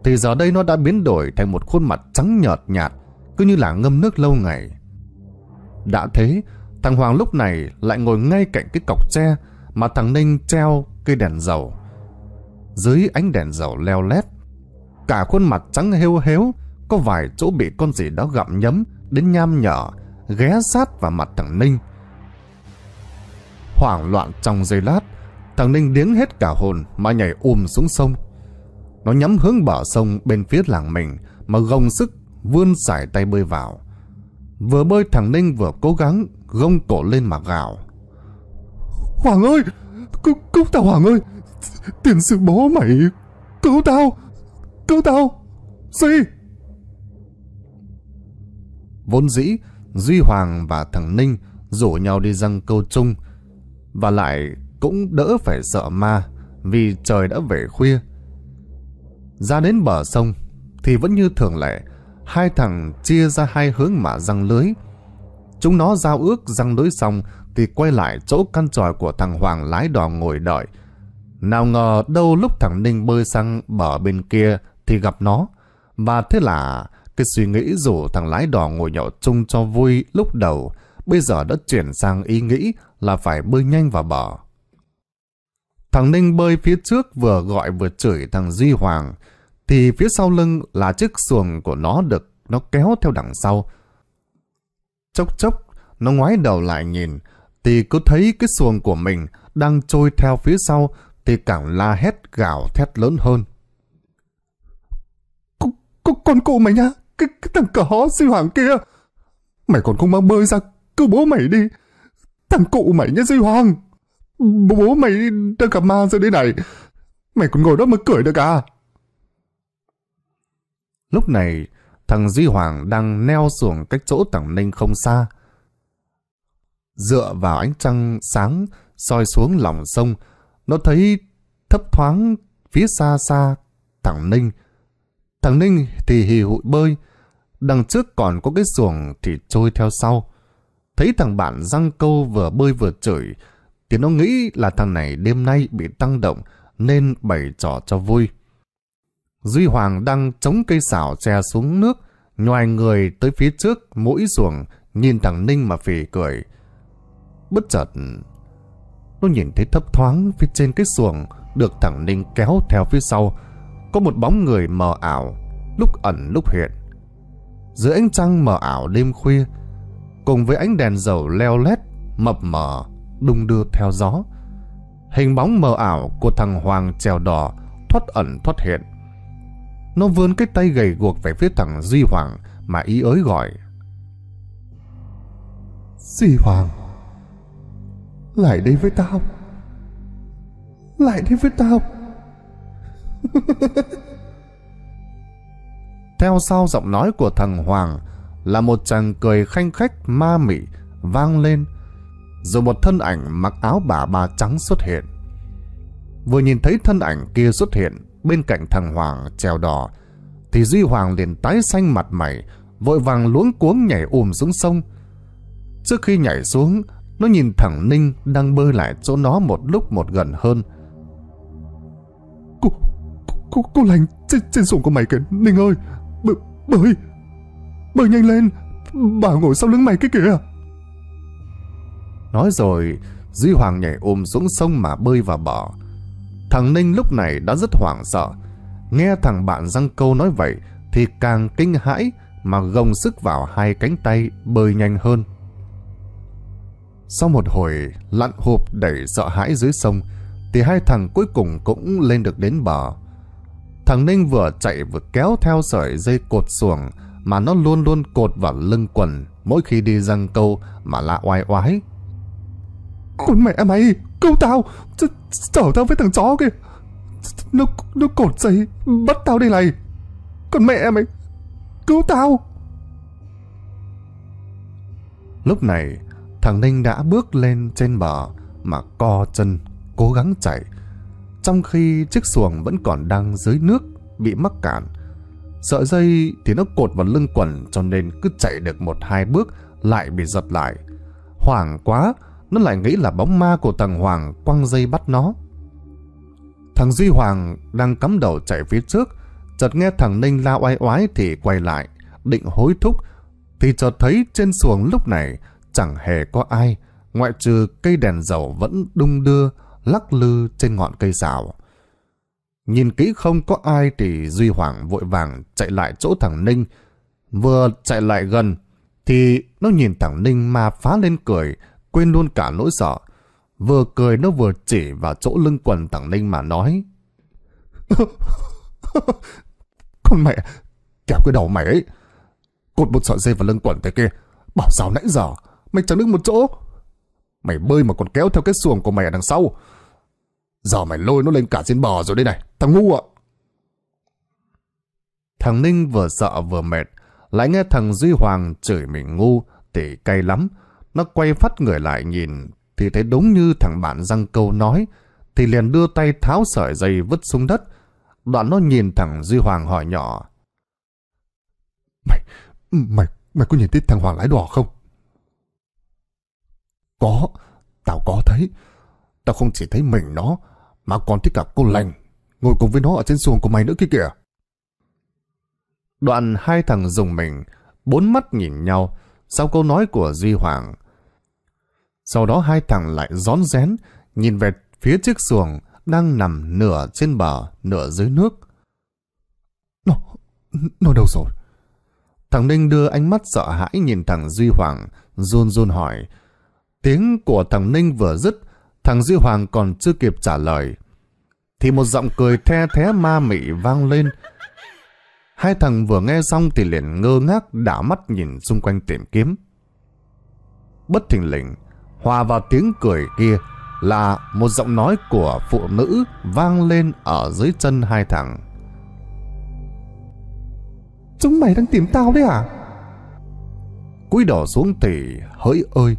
Thì giờ đây nó đã biến đổi thành một khuôn mặt trắng nhợt nhạt, cứ như là ngâm nước lâu ngày. Đã thế, thằng Hoàng lúc này lại ngồi ngay cạnh cái cọc tre mà thằng Ninh treo cây đèn dầu dưới ánh đèn dầu leo lét. Cả khuôn mặt trắng heo héo, có vài chỗ bị con gì đó gặm nhấm đến nham nhở, ghé sát vào mặt thằng Ninh. Hoảng loạn trong giây lát, thằng Ninh điếng hết cả hồn mà nhảy ùm xuống sông. Nó nhắm hướng bờ sông bên phía làng mình mà gồng sức vươn sải tay bơi vào. Vừa bơi thằng Ninh vừa cố gắng gông cổ lên mà gào. Hoàng ơi! Cúc, cứu tao Hoàng ơi! Tiền sư bố mày Cứu tao Cứu tao Duy Vốn dĩ Duy Hoàng và thằng Ninh Rủ nhau đi răng câu chung Và lại cũng đỡ phải sợ ma Vì trời đã về khuya Ra đến bờ sông Thì vẫn như thường lệ Hai thằng chia ra hai hướng mà răng lưới Chúng nó giao ước răng lưới xong Thì quay lại chỗ căn tròi của thằng Hoàng lái đò ngồi đợi nào ngờ đâu lúc thằng Ninh bơi sang bờ bên kia thì gặp nó. Và thế là cái suy nghĩ rủ thằng lái đò ngồi nhậu chung cho vui lúc đầu bây giờ đã chuyển sang ý nghĩ là phải bơi nhanh vào bờ. Thằng Ninh bơi phía trước vừa gọi vừa chửi thằng Duy Hoàng thì phía sau lưng là chiếc xuồng của nó được nó kéo theo đằng sau. Chốc chốc nó ngoái đầu lại nhìn thì cứ thấy cái xuồng của mình đang trôi theo phía sau thì càng la hét gào thét lớn hơn. Con, con, con cụ mày nhá, cái, cái thằng cỏ hó siêu hoàng kia. Mày còn không mang bơi ra, cứu bố mày đi. Thằng cụ mày nhá duy hoàng. Bố, bố mày đang gặp ma rồi đây này. Mày còn ngồi đó mà cười được à? Lúc này, thằng Duy Hoàng đang neo xuống cách chỗ Tảng Ninh không xa. Dựa vào ánh trăng sáng, soi xuống lòng sông, nó thấy thấp thoáng phía xa xa thằng Ninh. Thằng Ninh thì hì hụi bơi. Đằng trước còn có cái xuồng thì trôi theo sau. Thấy thằng bạn răng câu vừa bơi vừa chửi thì nó nghĩ là thằng này đêm nay bị tăng động nên bày trò cho vui. Duy Hoàng đang chống cây xảo chè xuống nước, nhoài người tới phía trước mũi xuồng nhìn thằng Ninh mà phì cười. Bất chợt Tôi nhìn thấy thấp thoáng phía trên cái xuồng được thằng Ninh kéo theo phía sau. Có một bóng người mờ ảo, lúc ẩn lúc hiện. dưới ánh trăng mờ ảo đêm khuya, cùng với ánh đèn dầu leo lét, mập mờ, đung đưa theo gió. Hình bóng mờ ảo của thằng Hoàng trèo đỏ thoát ẩn thoát hiện. Nó vươn cái tay gầy guộc về phía thằng Duy Hoàng mà ý ới gọi. Duy Hoàng! lại đây với tao lại đây với tao theo sau giọng nói của thằng hoàng là một chàng cười khanh khách ma mị vang lên rồi một thân ảnh mặc áo bà ba trắng xuất hiện vừa nhìn thấy thân ảnh kia xuất hiện bên cạnh thằng hoàng trèo đỏ thì duy hoàng liền tái xanh mặt mày vội vàng luống cuống nhảy ùm xuống sông trước khi nhảy xuống nó nhìn thẳng Ninh đang bơi lại chỗ nó một lúc một gần hơn. Cô, cô, cô lành trên, trên sủng của mày kìa, Ninh ơi, bơi bơi, bơi nhanh lên, bà ngồi sau lưng mày cái kìa. Nói rồi, Duy Hoàng nhảy ôm xuống sông mà bơi và bỏ. Thằng Ninh lúc này đã rất hoảng sợ. Nghe thằng bạn răng câu nói vậy thì càng kinh hãi mà gồng sức vào hai cánh tay bơi nhanh hơn. Sau một hồi lặn hụp đẩy sợ hãi dưới sông thì hai thằng cuối cùng cũng lên được đến bờ. Thằng Ninh vừa chạy vừa kéo theo sợi dây cột xuồng mà nó luôn luôn cột vào lưng quần mỗi khi đi răng câu mà lạ oai oái. Con mẹ mày, cứu tao, chở tao với thằng chó kìa. Nó, nó cột dây, bắt tao đây này. Con mẹ mày, cứu tao. Lúc này, thằng Ninh đã bước lên trên bờ mà co chân, cố gắng chạy. Trong khi chiếc xuồng vẫn còn đang dưới nước, bị mắc cạn. Sợi dây thì nó cột vào lưng quần cho nên cứ chạy được một hai bước lại bị giật lại. Hoảng quá, nó lại nghĩ là bóng ma của thằng Hoàng quăng dây bắt nó. Thằng Duy Hoàng đang cắm đầu chạy phía trước, chợt nghe thằng Ninh la oai oái thì quay lại, định hối thúc, thì chợt thấy trên xuồng lúc này chẳng hề có ai, ngoại trừ cây đèn dầu vẫn đung đưa, lắc lư trên ngọn cây rào Nhìn kỹ không có ai thì Duy Hoàng vội vàng chạy lại chỗ thằng Ninh. Vừa chạy lại gần thì nó nhìn thằng Ninh mà phá lên cười, quên luôn cả nỗi sợ. Vừa cười nó vừa chỉ vào chỗ lưng quần thằng Ninh mà nói. Con mẹ, kéo cái đầu mày ấy. Cột một sợi dây vào lưng quần thế kia. Bảo sao nãy giờ Mày chẳng đứng một chỗ. Mày bơi mà còn kéo theo cái xuồng của mày ở đằng sau. Giờ mày lôi nó lên cả trên bò rồi đây này, thằng ngu ạ. Thằng Ninh vừa sợ vừa mệt, lại nghe thằng Duy Hoàng chửi mình ngu, tỉ cay lắm. Nó quay phát người lại nhìn, thì thấy đúng như thằng bạn răng câu nói, thì liền đưa tay tháo sợi dây vứt xuống đất. Đoạn nó nhìn thằng Duy Hoàng hỏi nhỏ. Mày, mày, mày có nhìn thấy thằng Hoàng lái đỏ không? Có, tao có thấy. Tao không chỉ thấy mình nó, mà còn thích cả cô lành, ngồi cùng với nó ở trên xuồng của mày nữa kia kìa. Đoạn hai thằng dùng mình, bốn mắt nhìn nhau, sau câu nói của Duy Hoàng. Sau đó hai thằng lại rón rén, nhìn về phía chiếc xuồng đang nằm nửa trên bờ, nửa dưới nước. Nó, nó đâu rồi? Thằng Ninh đưa ánh mắt sợ hãi nhìn thằng Duy Hoàng, run run hỏi, Tiếng của thằng Ninh vừa dứt, thằng Duy Hoàng còn chưa kịp trả lời. Thì một giọng cười the thé ma mị vang lên. Hai thằng vừa nghe xong thì liền ngơ ngác đảo mắt nhìn xung quanh tìm kiếm. Bất thình lình, hòa vào tiếng cười kia là một giọng nói của phụ nữ vang lên ở dưới chân hai thằng. Chúng mày đang tìm tao đấy à? Cúi đỏ xuống thì hỡi ơi,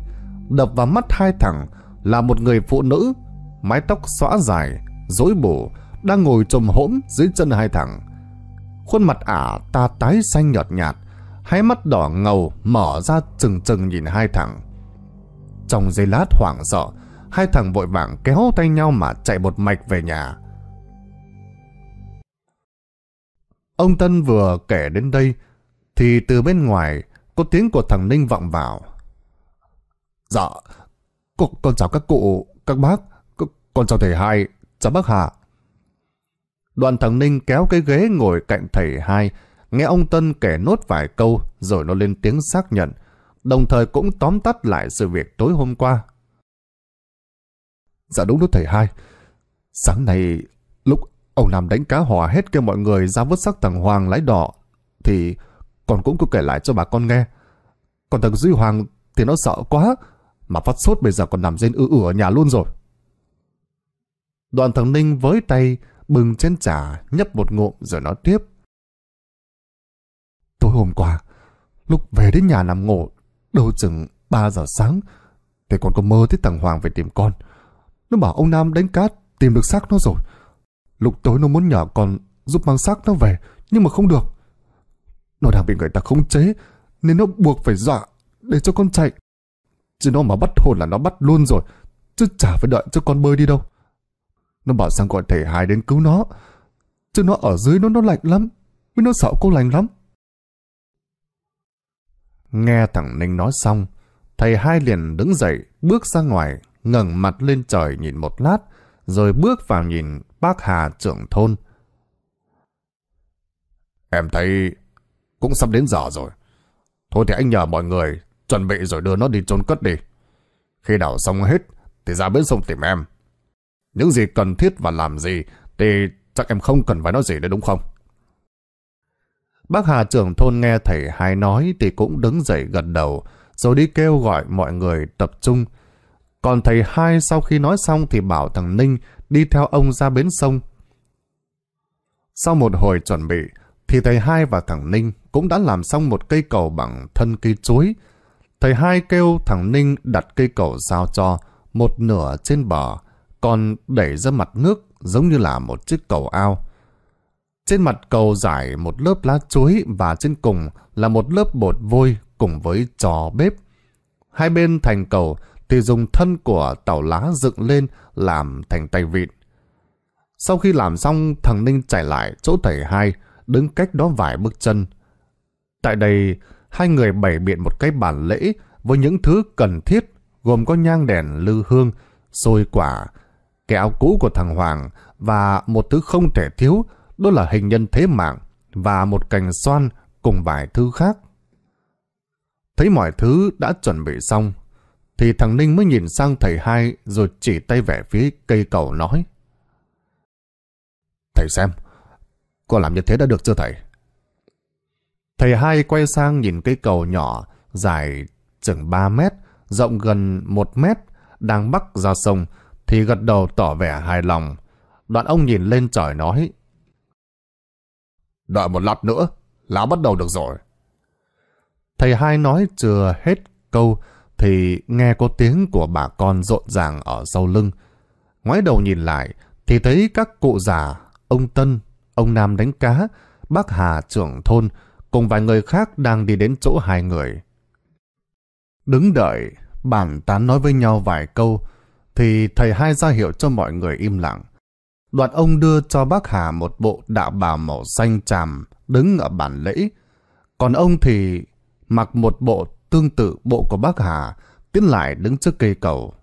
đập vào mắt hai thằng là một người phụ nữ, mái tóc xõa dài, rối bù, đang ngồi trồm hỗn dưới chân hai thằng. Khuôn mặt ả ta tái xanh nhợt nhạt, hai mắt đỏ ngầu mở ra trừng trừng nhìn hai thằng. Trong giây lát hoảng sợ, hai thằng vội vàng kéo tay nhau mà chạy một mạch về nhà. Ông Tân vừa kể đến đây, thì từ bên ngoài có tiếng của thằng Ninh vọng vào. Dạ, con, con chào các cụ, các bác, con, con chào thầy hai, chào dạ bác Hà. Đoàn thằng Ninh kéo cái ghế ngồi cạnh thầy hai, nghe ông Tân kể nốt vài câu rồi nó lên tiếng xác nhận, đồng thời cũng tóm tắt lại sự việc tối hôm qua. Dạ đúng đó thầy hai, sáng nay lúc ông làm đánh cá hỏa hết kêu mọi người ra vớt xác thằng Hoàng lái đỏ, thì con cũng cứ kể lại cho bà con nghe. Còn thằng Duy Hoàng thì nó sợ quá, mà phát sốt bây giờ còn nằm trên ư ử ở nhà luôn rồi. Đoàn thằng Ninh với tay bừng chén trà nhấp một ngụm rồi nói tiếp. Tối hôm qua, lúc về đến nhà nằm ngủ, đâu chừng 3 giờ sáng, thì còn có mơ thấy thằng Hoàng về tìm con. Nó bảo ông Nam đánh cát tìm được xác nó rồi. Lúc tối nó muốn nhờ con giúp mang xác nó về, nhưng mà không được. Nó đang bị người ta khống chế, nên nó buộc phải dọa để cho con chạy. Chứ nó mà bắt hồn là nó bắt luôn rồi. Chứ chả phải đợi cho con bơi đi đâu. Nó bảo sang gọi thầy hai đến cứu nó. Chứ nó ở dưới nó nó lạnh lắm. với nó sợ cô lành lắm. Nghe thằng Ninh nói xong, thầy hai liền đứng dậy, bước ra ngoài, ngẩng mặt lên trời nhìn một lát, rồi bước vào nhìn bác Hà trưởng thôn. Em thấy cũng sắp đến giờ rồi. Thôi thì anh nhờ mọi người chuẩn bị rồi đưa nó đi chôn cất đi. Khi đào xong hết, thì ra bến sông tìm em. Những gì cần thiết và làm gì thì chắc em không cần phải nói gì nữa đúng không? Bác Hà trưởng thôn nghe thầy hai nói thì cũng đứng dậy gật đầu, rồi đi kêu gọi mọi người tập trung. Còn thầy hai sau khi nói xong thì bảo thằng Ninh đi theo ông ra bến sông. Sau một hồi chuẩn bị, thì thầy hai và thằng Ninh cũng đã làm xong một cây cầu bằng thân cây chuối, Thầy hai kêu thằng Ninh đặt cây cầu sao cho, một nửa trên bờ, còn đẩy ra mặt nước giống như là một chiếc cầu ao. Trên mặt cầu giải một lớp lá chuối và trên cùng là một lớp bột vôi cùng với trò bếp. Hai bên thành cầu thì dùng thân của tàu lá dựng lên làm thành tay vịn. Sau khi làm xong, thằng Ninh chạy lại chỗ thầy hai, đứng cách đó vài bước chân. Tại đây, hai người bày biện một cái bản lễ với những thứ cần thiết, gồm có nhang đèn lư hương, xôi quả, cái áo cũ của thằng Hoàng và một thứ không thể thiếu, đó là hình nhân thế mạng và một cành xoan cùng vài thứ khác. Thấy mọi thứ đã chuẩn bị xong, thì thằng Ninh mới nhìn sang thầy hai rồi chỉ tay về phía cây cầu nói. Thầy xem, con làm như thế đã được chưa thầy? Thầy hai quay sang nhìn cây cầu nhỏ dài chừng 3 mét, rộng gần 1 mét, đang bắc ra sông thì gật đầu tỏ vẻ hài lòng. Đoạn ông nhìn lên trời nói Đợi một lát nữa, lá bắt đầu được rồi. Thầy hai nói chưa hết câu thì nghe có tiếng của bà con rộn ràng ở sau lưng. Ngoái đầu nhìn lại thì thấy các cụ già, ông Tân, ông Nam đánh cá, bác Hà trưởng thôn, cùng vài người khác đang đi đến chỗ hai người. Đứng đợi, bản tán nói với nhau vài câu, thì thầy hai ra hiệu cho mọi người im lặng. Đoạn ông đưa cho bác Hà một bộ đạo bào màu xanh tràm đứng ở bản lễ. Còn ông thì mặc một bộ tương tự bộ của bác Hà tiến lại đứng trước cây cầu.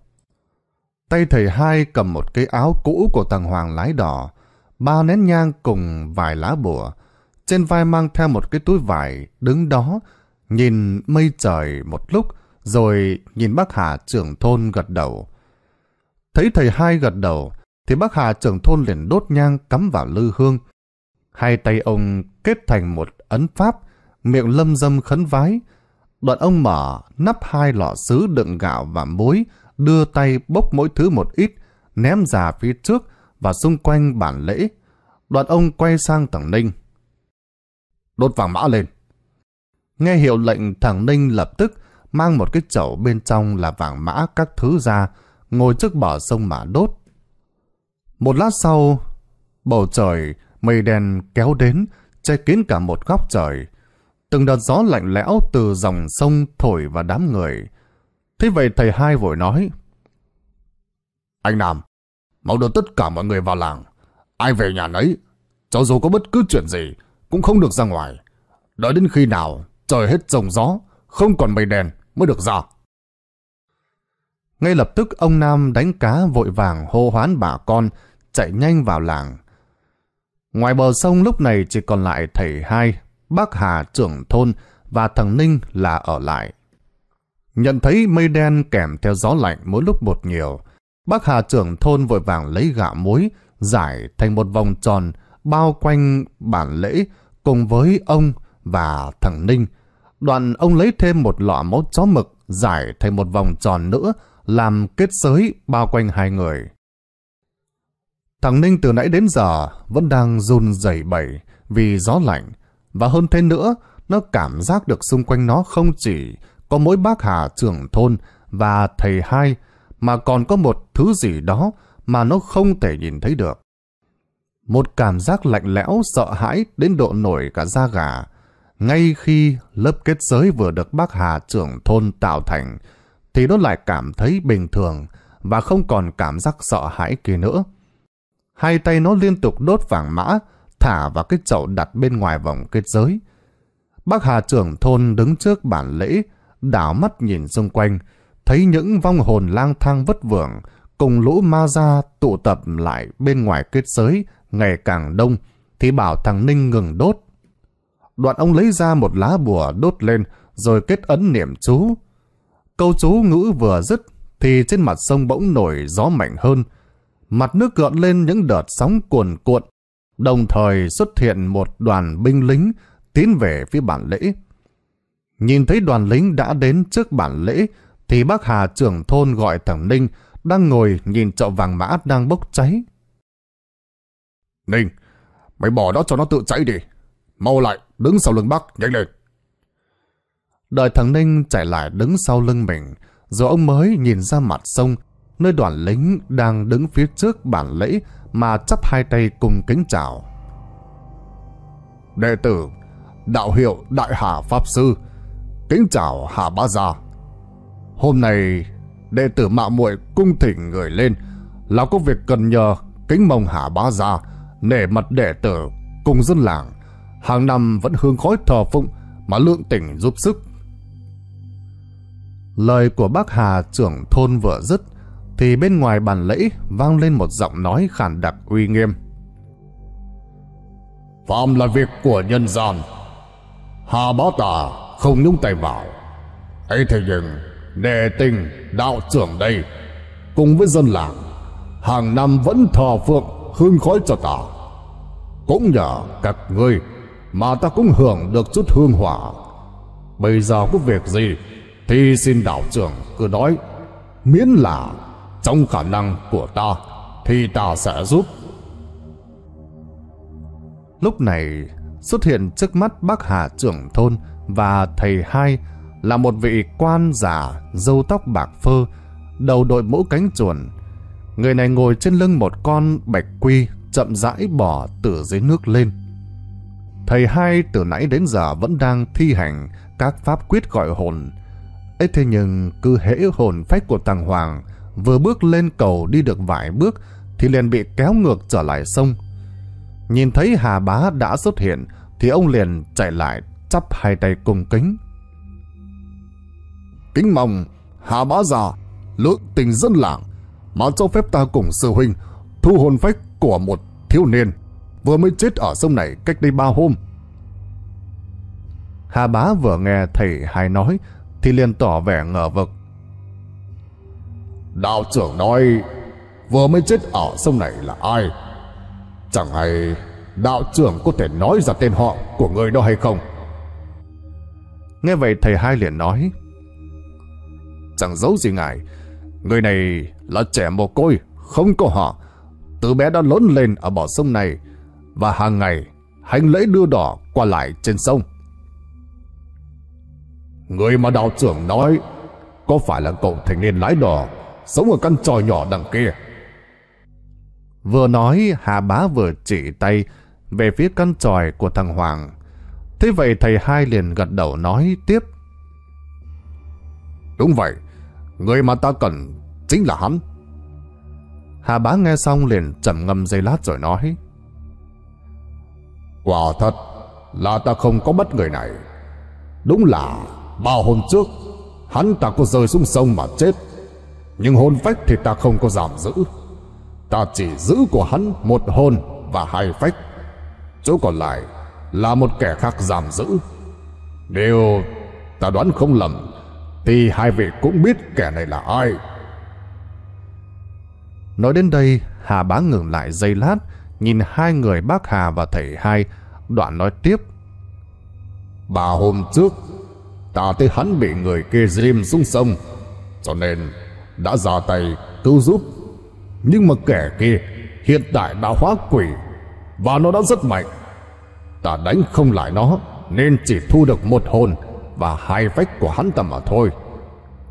Tay thầy hai cầm một cái áo cũ của thằng Hoàng lái đỏ, bao nén nhang cùng vài lá bùa, trên vai mang theo một cái túi vải, đứng đó, nhìn mây trời một lúc, rồi nhìn bác Hà trưởng thôn gật đầu. Thấy thầy hai gật đầu, thì bác Hà trưởng thôn liền đốt nhang cắm vào lư hương. Hai tay ông kết thành một ấn pháp, miệng lâm dâm khấn vái. Đoạn ông mở nắp hai lọ sứ đựng gạo và muối, đưa tay bốc mỗi thứ một ít, ném ra phía trước và xung quanh bản lễ. Đoạn ông quay sang tầng ninh đốt vàng mã lên. Nghe hiệu lệnh thằng Ninh lập tức mang một cái chậu bên trong là vàng mã các thứ ra, ngồi trước bờ sông mà đốt. Một lát sau, bầu trời mây đen kéo đến, che kín cả một góc trời. Từng đợt gió lạnh lẽo từ dòng sông thổi vào đám người. Thế vậy thầy hai vội nói. Anh Nam, mau đưa tất cả mọi người vào làng. Ai về nhà nấy, cho dù có bất cứ chuyện gì, cũng không được ra ngoài. Đợi đến khi nào trời hết rồng gió, không còn mây đèn mới được ra. Ngay lập tức ông Nam đánh cá vội vàng hô hoán bà con, chạy nhanh vào làng. Ngoài bờ sông lúc này chỉ còn lại thầy hai, bác Hà trưởng thôn và thằng Ninh là ở lại. Nhận thấy mây đen kèm theo gió lạnh mỗi lúc một nhiều, bác Hà trưởng thôn vội vàng lấy gạo muối, giải thành một vòng tròn bao quanh bản lễ cùng với ông và thằng Ninh. Đoàn ông lấy thêm một lọ mốt chó mực giải thành một vòng tròn nữa làm kết giới bao quanh hai người. Thằng Ninh từ nãy đến giờ vẫn đang run rẩy bẩy vì gió lạnh và hơn thế nữa nó cảm giác được xung quanh nó không chỉ có mỗi bác Hà trưởng thôn và thầy hai mà còn có một thứ gì đó mà nó không thể nhìn thấy được. Một cảm giác lạnh lẽo sợ hãi đến độ nổi cả da gà. Ngay khi lớp kết giới vừa được bác Hà trưởng thôn tạo thành, thì nó lại cảm thấy bình thường và không còn cảm giác sợ hãi kia nữa. Hai tay nó liên tục đốt vàng mã, thả vào cái chậu đặt bên ngoài vòng kết giới. Bác Hà trưởng thôn đứng trước bản lễ, đảo mắt nhìn xung quanh, thấy những vong hồn lang thang vất vưởng cùng lũ ma ra tụ tập lại bên ngoài kết giới ngày càng đông, thì bảo thằng Ninh ngừng đốt. Đoạn ông lấy ra một lá bùa đốt lên, rồi kết ấn niệm chú. Câu chú ngữ vừa dứt, thì trên mặt sông bỗng nổi gió mạnh hơn. Mặt nước gợn lên những đợt sóng cuồn cuộn, đồng thời xuất hiện một đoàn binh lính tiến về phía bản lễ. Nhìn thấy đoàn lính đã đến trước bản lễ, thì bác Hà trưởng thôn gọi thằng Ninh đang ngồi nhìn chậu vàng mã đang bốc cháy Ninh, mày bỏ đó cho nó tự cháy đi. Mau lại, đứng sau lưng bác, nhanh lên. Đợi thằng Ninh chạy lại đứng sau lưng mình, rồi ông mới nhìn ra mặt sông, nơi đoàn lính đang đứng phía trước bản lễ mà chắp hai tay cùng kính chào. Đệ tử, đạo hiệu Đại Hà Pháp Sư, kính chào Hà Bá Gia. Hôm nay, đệ tử mạo muội cung thỉnh người lên, là có việc cần nhờ kính mong Hà Bá Gia, nể mặt đệ tử, cùng dân làng, hàng năm vẫn hương khói thờ phụng mà lượng tỉnh giúp sức. Lời của bác Hà trưởng thôn vừa dứt, thì bên ngoài bàn lẫy vang lên một giọng nói khàn đặc uy nghiêm. Phạm là việc của nhân gian, Hà bá tà không nhúng tay vào. ấy thế nhưng, đề tình đạo trưởng đây, cùng với dân làng, hàng năm vẫn thờ phượng hương khói cho ta. Cũng nhờ các ngươi mà ta cũng hưởng được chút hương hỏa. Bây giờ có việc gì thì xin đạo trưởng cứ nói. Miễn là trong khả năng của ta thì ta sẽ giúp. Lúc này xuất hiện trước mắt bác Hà trưởng thôn và thầy hai là một vị quan già dâu tóc bạc phơ, đầu đội mũ cánh chuồn, Người này ngồi trên lưng một con bạch quy chậm rãi bỏ từ dưới nước lên. Thầy hai từ nãy đến giờ vẫn đang thi hành các pháp quyết gọi hồn. ấy thế nhưng cứ hễ hồn phách của tàng hoàng vừa bước lên cầu đi được vài bước thì liền bị kéo ngược trở lại sông. Nhìn thấy Hà Bá đã xuất hiện thì ông liền chạy lại chắp hai tay cùng kính. Kính mong Hà Bá già lưỡng tình dân làng mà cho phép ta cùng sư huynh thu hồn phách của một thiếu niên vừa mới chết ở sông này cách đây ba hôm. Hà bá vừa nghe thầy hai nói thì liền tỏ vẻ ngờ vực. Đạo trưởng nói vừa mới chết ở sông này là ai? Chẳng hay đạo trưởng có thể nói ra tên họ của người đó hay không? Nghe vậy thầy hai liền nói Chẳng giấu gì ngại Người này là trẻ mồ côi, không có họ. Từ bé đã lớn lên ở bờ sông này và hàng ngày hành lễ đưa đỏ qua lại trên sông. Người mà đạo trưởng nói có phải là cậu thành niên lái đò sống ở căn tròi nhỏ đằng kia? Vừa nói Hà Bá vừa chỉ tay về phía căn tròi của thằng Hoàng. Thế vậy thầy hai liền gật đầu nói tiếp. Đúng vậy, người mà ta cần Chính là hắn. Hà bá nghe xong liền trầm ngâm giây lát rồi nói. Quả thật là ta không có bất người này. Đúng là bao hôm trước hắn ta có rơi xuống sông mà chết. Nhưng hôn phách thì ta không có giảm giữ. Ta chỉ giữ của hắn một hôn và hai phách. Chỗ còn lại là một kẻ khác giảm giữ. Điều ta đoán không lầm thì hai vị cũng biết kẻ này là ai. Nói đến đây, Hà bá ngừng lại giây lát, nhìn hai người bác Hà và thầy hai, đoạn nói tiếp. Bà hôm trước, ta thấy hắn bị người kia dìm xuống sông, cho nên đã ra tay cứu giúp. Nhưng mà kẻ kia hiện tại đã hóa quỷ, và nó đã rất mạnh. Ta đánh không lại nó, nên chỉ thu được một hồn và hai vách của hắn ta mà thôi.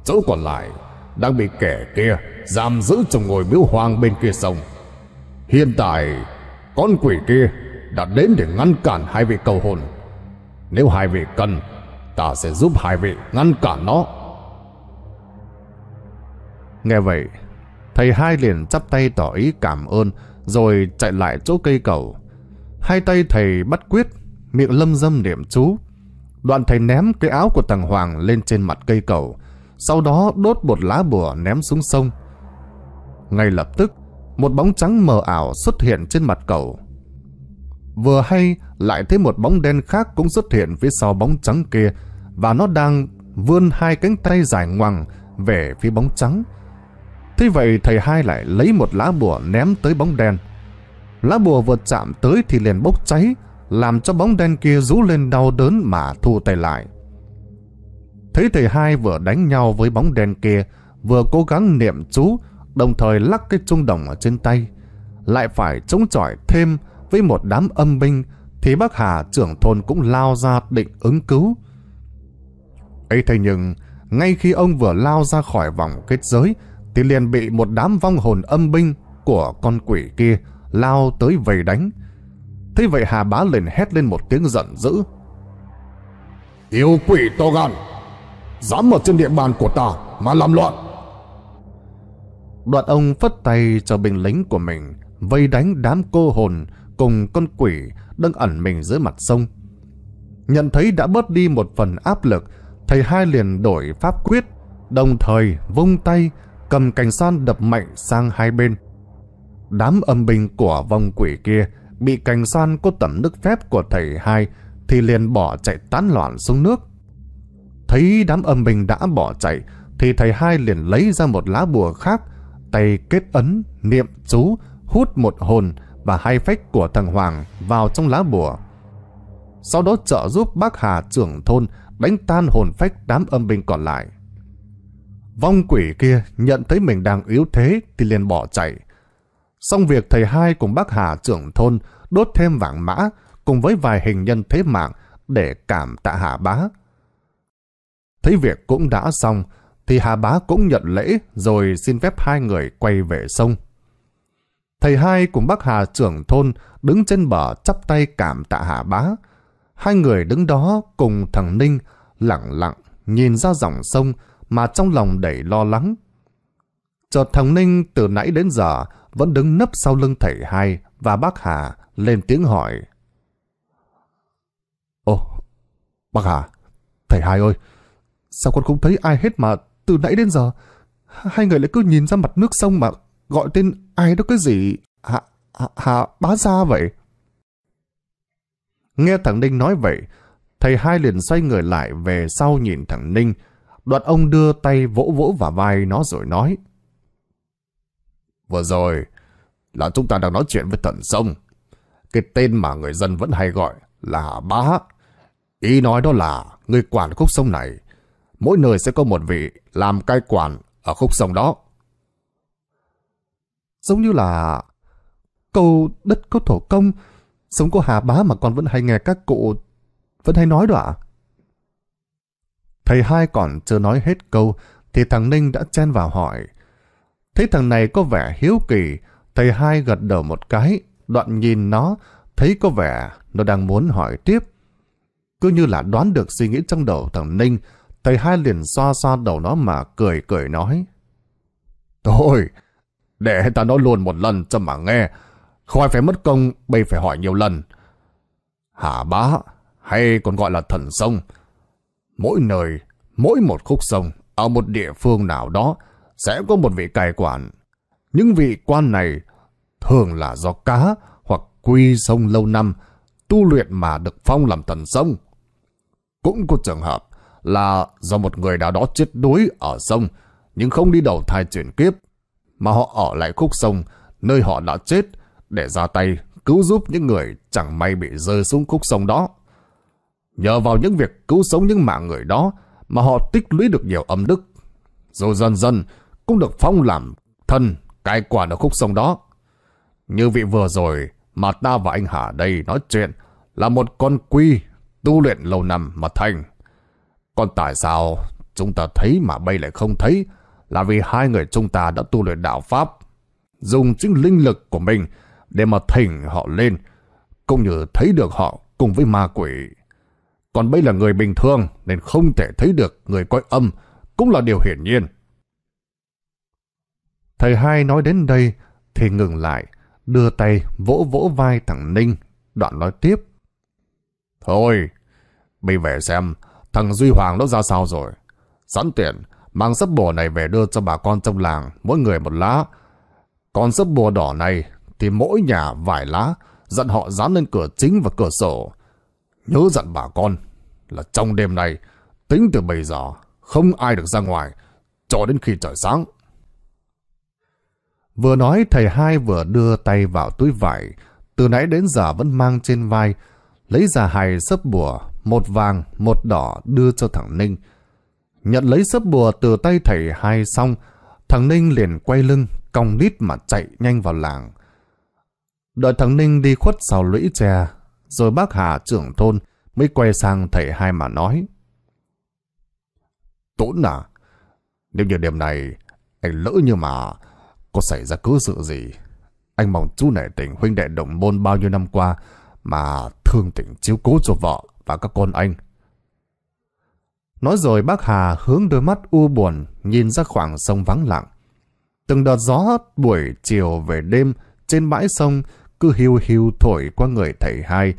Chỗ còn lại đang bị kẻ kia giam giữ trong ngồi miếu hoang bên kia sông. Hiện tại, con quỷ kia đã đến để ngăn cản hai vị cầu hồn. Nếu hai vị cần, ta sẽ giúp hai vị ngăn cản nó. Nghe vậy, thầy hai liền chắp tay tỏ ý cảm ơn rồi chạy lại chỗ cây cầu. Hai tay thầy bắt quyết, miệng lâm dâm niệm chú. Đoạn thầy ném cái áo của thằng Hoàng lên trên mặt cây cầu, sau đó đốt một lá bùa ném xuống sông ngay lập tức, một bóng trắng mờ ảo xuất hiện trên mặt cầu. Vừa hay, lại thấy một bóng đen khác cũng xuất hiện phía sau bóng trắng kia, và nó đang vươn hai cánh tay dài ngoằng về phía bóng trắng. Thế vậy thầy hai lại lấy một lá bùa ném tới bóng đen. Lá bùa vừa chạm tới thì liền bốc cháy, làm cho bóng đen kia rú lên đau đớn mà thu tay lại. Thấy thầy hai vừa đánh nhau với bóng đen kia, vừa cố gắng niệm chú, đồng thời lắc cái trung đồng ở trên tay, lại phải chống chọi thêm với một đám âm binh thì bác Hà trưởng thôn cũng lao ra định ứng cứu. ấy thế nhưng, ngay khi ông vừa lao ra khỏi vòng kết giới thì liền bị một đám vong hồn âm binh của con quỷ kia lao tới vầy đánh. Thế vậy Hà Bá liền hét lên một tiếng giận dữ. Yêu quỷ to gan! Dám ở trên địa bàn của ta mà làm loạn! Đoạn ông phất tay cho binh lính của mình vây đánh đám cô hồn cùng con quỷ đang ẩn mình dưới mặt sông. Nhận thấy đã bớt đi một phần áp lực, thầy hai liền đổi pháp quyết, đồng thời vung tay cầm cành son đập mạnh sang hai bên. Đám âm binh của vong quỷ kia bị cành son có tẩm nước phép của thầy hai thì liền bỏ chạy tán loạn xuống nước. Thấy đám âm binh đã bỏ chạy thì thầy hai liền lấy ra một lá bùa khác tay kết ấn, niệm chú, hút một hồn và hai phách của thằng Hoàng vào trong lá bùa. Sau đó trợ giúp bác Hà trưởng thôn đánh tan hồn phách đám âm binh còn lại. Vong quỷ kia nhận thấy mình đang yếu thế thì liền bỏ chạy. Xong việc thầy hai cùng bác Hà trưởng thôn đốt thêm vàng mã cùng với vài hình nhân thế mạng để cảm tạ Hà bá. Thấy việc cũng đã xong, thì Hà Bá cũng nhận lễ rồi xin phép hai người quay về sông. Thầy hai cùng bác Hà trưởng thôn đứng trên bờ chắp tay cảm tạ Hà Bá. Hai người đứng đó cùng thằng Ninh lặng lặng nhìn ra dòng sông mà trong lòng đầy lo lắng. Chợt thằng Ninh từ nãy đến giờ vẫn đứng nấp sau lưng thầy hai và bác Hà lên tiếng hỏi. Ồ, bác Hà, thầy hai ơi, sao con không thấy ai hết mà từ nãy đến giờ, hai người lại cứ nhìn ra mặt nước sông mà gọi tên ai đó cái gì, hạ, hạ, bá gia vậy. Nghe thằng Ninh nói vậy, thầy hai liền xoay người lại về sau nhìn thằng Ninh, đoạn ông đưa tay vỗ vỗ vào vai nó rồi nói. Vừa rồi, là chúng ta đang nói chuyện với thần sông. Cái tên mà người dân vẫn hay gọi là Bá. Ý nói đó là người quản khúc sông này mỗi nơi sẽ có một vị làm cai quản ở khúc sông đó. Giống như là câu đất có thổ công, sống có hà bá mà con vẫn hay nghe các cụ vẫn hay nói đó ạ. Thầy hai còn chưa nói hết câu thì thằng Ninh đã chen vào hỏi. Thấy thằng này có vẻ hiếu kỳ, thầy hai gật đầu một cái, đoạn nhìn nó, thấy có vẻ nó đang muốn hỏi tiếp. Cứ như là đoán được suy nghĩ trong đầu thằng Ninh, Thầy hai liền xoa xoa đầu nó mà cười cười nói. Thôi, để ta nói luôn một lần cho mà nghe. khoai phải mất công, bây phải hỏi nhiều lần. Hả bá, hay còn gọi là thần sông. Mỗi nơi, mỗi một khúc sông, ở một địa phương nào đó, sẽ có một vị cai quản. Những vị quan này thường là do cá hoặc quy sông lâu năm, tu luyện mà được phong làm thần sông. Cũng có trường hợp, là do một người nào đó chết đuối ở sông nhưng không đi đầu thai chuyển kiếp mà họ ở lại khúc sông nơi họ đã chết để ra tay cứu giúp những người chẳng may bị rơi xuống khúc sông đó. Nhờ vào những việc cứu sống những mạng người đó mà họ tích lũy được nhiều âm đức. Rồi dần dần cũng được phong làm thân cai quản ở khúc sông đó. Như vị vừa rồi mà ta và anh Hà đây nói chuyện là một con quy tu luyện lâu năm mà thành. Còn tại sao chúng ta thấy mà bây lại không thấy là vì hai người chúng ta đã tu luyện đạo Pháp, dùng chính linh lực của mình để mà thỉnh họ lên, cũng như thấy được họ cùng với ma quỷ. Còn bây là người bình thường nên không thể thấy được người coi âm cũng là điều hiển nhiên. Thầy hai nói đến đây thì ngừng lại, đưa tay vỗ vỗ vai thằng Ninh, đoạn nói tiếp. Thôi, bây về xem, Thằng Duy Hoàng nó ra sao rồi? Sẵn tiện, mang sấp bùa này về đưa cho bà con trong làng, mỗi người một lá. Còn sấp bùa đỏ này thì mỗi nhà vài lá, dặn họ dán lên cửa chính và cửa sổ. Nhớ dặn bà con là trong đêm nay tính từ bây giờ, không ai được ra ngoài, cho đến khi trời sáng. Vừa nói thầy hai vừa đưa tay vào túi vải, từ nãy đến giờ vẫn mang trên vai, lấy ra hai sấp bùa một vàng, một đỏ đưa cho thằng Ninh. Nhận lấy sấp bùa từ tay thầy hai xong, thằng Ninh liền quay lưng, cong đít mà chạy nhanh vào làng. Đợi thằng Ninh đi khuất sau lũy tre, rồi bác Hà trưởng thôn mới quay sang thầy hai mà nói. Tốn à, nếu như đêm này anh lỡ như mà có xảy ra cứ sự gì, anh mong chú nể tình huynh đệ đồng môn bao nhiêu năm qua mà thương tình chiếu cố cho vợ và các con anh. Nói rồi bác Hà hướng đôi mắt u buồn nhìn ra khoảng sông vắng lặng. Từng đợt gió buổi chiều về đêm trên bãi sông cứ hiu hiu thổi qua người thầy hai,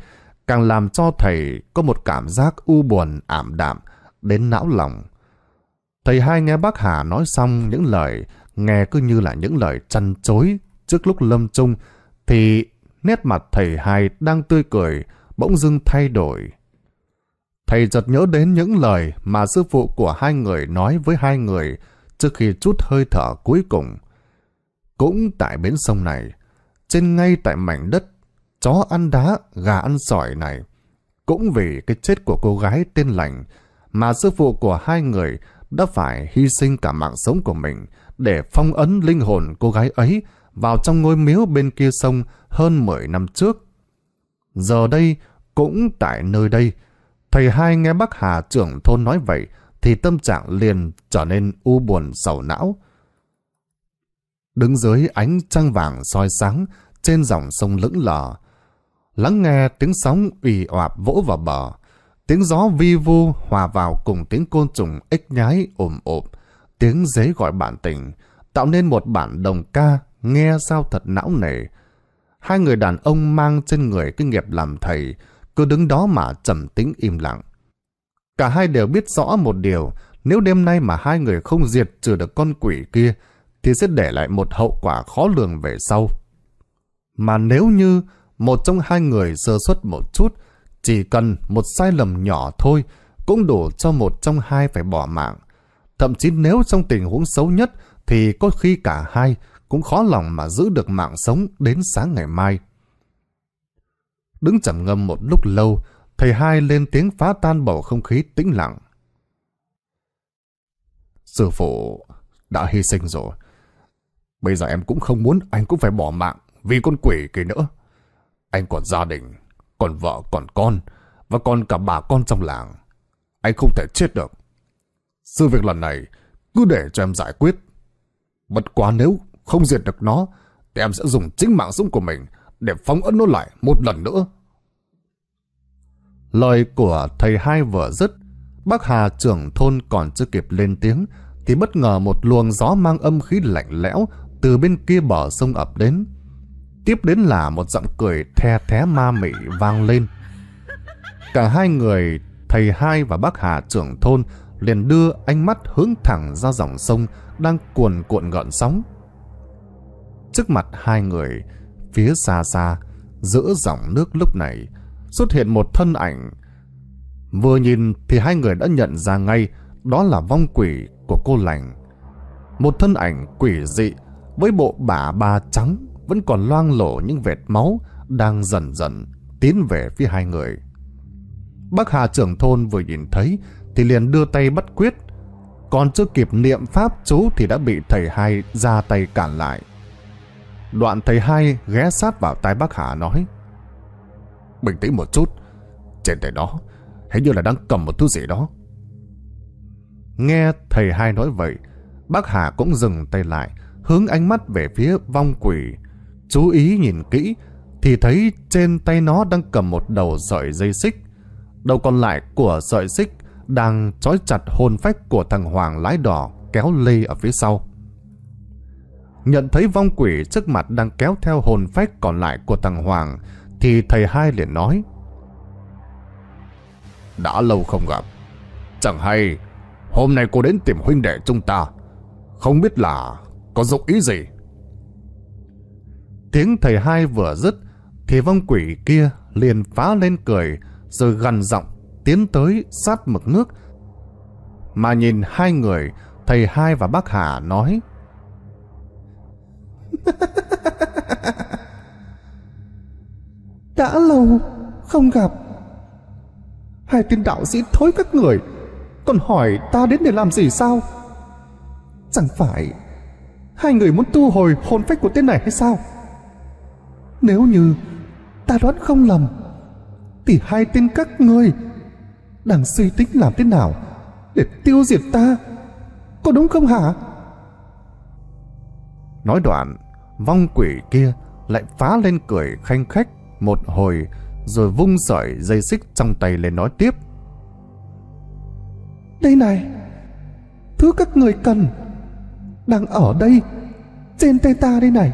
càng làm cho thầy có một cảm giác u buồn ảm đạm đến não lòng. Thầy hai nghe bác Hà nói xong những lời nghe cứ như là những lời chăn chối trước lúc lâm chung thì nét mặt thầy hai đang tươi cười bỗng dưng thay đổi Thầy chợt nhớ đến những lời mà sư phụ của hai người nói với hai người trước khi chút hơi thở cuối cùng. Cũng tại bến sông này, trên ngay tại mảnh đất, chó ăn đá, gà ăn sỏi này, cũng vì cái chết của cô gái tên lành mà sư phụ của hai người đã phải hy sinh cả mạng sống của mình để phong ấn linh hồn cô gái ấy vào trong ngôi miếu bên kia sông hơn 10 năm trước. Giờ đây, cũng tại nơi đây, Thầy hai nghe bác Hà trưởng thôn nói vậy thì tâm trạng liền trở nên u buồn sầu não. Đứng dưới ánh trăng vàng soi sáng trên dòng sông lững lờ, lắng nghe tiếng sóng ủy oạp vỗ vào bờ, tiếng gió vi vu hòa vào cùng tiếng côn trùng ếch nhái ồm ộp, tiếng dế gọi bản tình, tạo nên một bản đồng ca nghe sao thật não nề. Hai người đàn ông mang trên người kinh nghiệp làm thầy, cứ đứng đó mà trầm tĩnh im lặng. Cả hai đều biết rõ một điều, nếu đêm nay mà hai người không diệt trừ được con quỷ kia, thì sẽ để lại một hậu quả khó lường về sau. Mà nếu như một trong hai người sơ suất một chút, chỉ cần một sai lầm nhỏ thôi cũng đủ cho một trong hai phải bỏ mạng. Thậm chí nếu trong tình huống xấu nhất thì có khi cả hai cũng khó lòng mà giữ được mạng sống đến sáng ngày mai. Đứng trầm ngâm một lúc lâu, thầy hai lên tiếng phá tan bầu không khí tĩnh lặng. Sư phụ đã hy sinh rồi. Bây giờ em cũng không muốn anh cũng phải bỏ mạng vì con quỷ kia nữa. Anh còn gia đình, còn vợ, còn con, và còn cả bà con trong làng. Anh không thể chết được. Sự việc lần này cứ để cho em giải quyết. Bất quá nếu không diệt được nó, thì em sẽ dùng chính mạng sống của mình để phóng ấn nó lại một lần nữa. Lời của thầy hai vừa dứt, bác Hà trưởng thôn còn chưa kịp lên tiếng, thì bất ngờ một luồng gió mang âm khí lạnh lẽo từ bên kia bờ sông ập đến. Tiếp đến là một giọng cười the thé ma mị vang lên. Cả hai người, thầy hai và bác Hà trưởng thôn, liền đưa ánh mắt hướng thẳng ra dòng sông đang cuồn cuộn gợn sóng. Trước mặt hai người, phía xa xa, giữa dòng nước lúc này, xuất hiện một thân ảnh. Vừa nhìn thì hai người đã nhận ra ngay đó là vong quỷ của cô lành. Một thân ảnh quỷ dị với bộ bả ba trắng vẫn còn loang lổ những vệt máu đang dần dần tiến về phía hai người. Bác Hà trưởng thôn vừa nhìn thấy thì liền đưa tay bắt quyết. Còn chưa kịp niệm pháp chú thì đã bị thầy hai ra tay cản lại. Đoạn thầy hai ghé sát vào tai bác Hà nói bình tĩnh một chút Trên tay đó Hình như là đang cầm một thứ gì đó Nghe thầy hai nói vậy Bác Hà cũng dừng tay lại Hướng ánh mắt về phía vong quỷ Chú ý nhìn kỹ Thì thấy trên tay nó đang cầm một đầu sợi dây xích Đầu còn lại của sợi xích Đang trói chặt hồn phách của thằng Hoàng lái đỏ Kéo lê ở phía sau Nhận thấy vong quỷ trước mặt đang kéo theo hồn phách còn lại của thằng Hoàng thì thầy hai liền nói Đã lâu không gặp Chẳng hay Hôm nay cô đến tìm huynh đệ chúng ta Không biết là có dụng ý gì Tiếng thầy hai vừa dứt Thì vong quỷ kia liền phá lên cười Rồi gằn giọng tiến tới sát mực nước Mà nhìn hai người Thầy hai và bác Hà nói đã lâu không gặp hai tên đạo sĩ thối các người còn hỏi ta đến để làm gì sao chẳng phải hai người muốn tu hồi hồn phách của tên này hay sao nếu như ta đoán không lầm thì hai tên các ngươi đang suy tính làm thế nào để tiêu diệt ta có đúng không hả nói đoạn vong quỷ kia lại phá lên cười khanh khách một hồi rồi vung sợi dây xích trong tay lên nói tiếp. Đây này, thứ các người cần đang ở đây, trên tay ta đây này.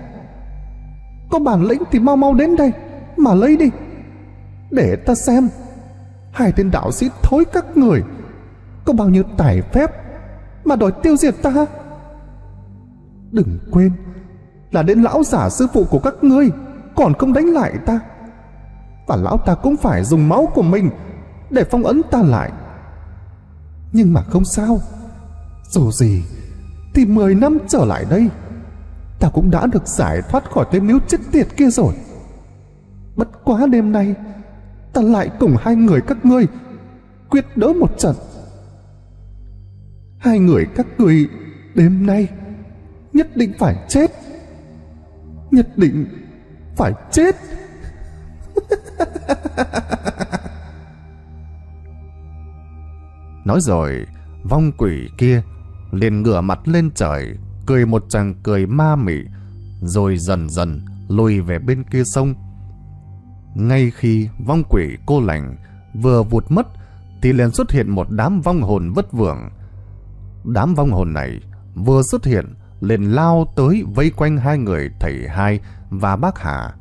Có bản lĩnh thì mau mau đến đây mà lấy đi. Để ta xem, hai tên đạo sĩ thối các người có bao nhiêu tài phép mà đòi tiêu diệt ta. Đừng quên là đến lão giả sư phụ của các ngươi còn không đánh lại ta và lão ta cũng phải dùng máu của mình để phong ấn ta lại. Nhưng mà không sao, dù gì thì 10 năm trở lại đây, ta cũng đã được giải thoát khỏi tên níu chết tiệt kia rồi. Bất quá đêm nay, ta lại cùng hai người các ngươi quyết đấu một trận. Hai người các ngươi đêm nay nhất định phải chết. Nhất định phải chết. Nói rồi, vong quỷ kia liền ngửa mặt lên trời, cười một tràng cười ma mị, rồi dần dần lùi về bên kia sông. Ngay khi vong quỷ cô lành vừa vụt mất, thì liền xuất hiện một đám vong hồn vất vưởng. Đám vong hồn này vừa xuất hiện liền lao tới vây quanh hai người thầy hai và bác Hà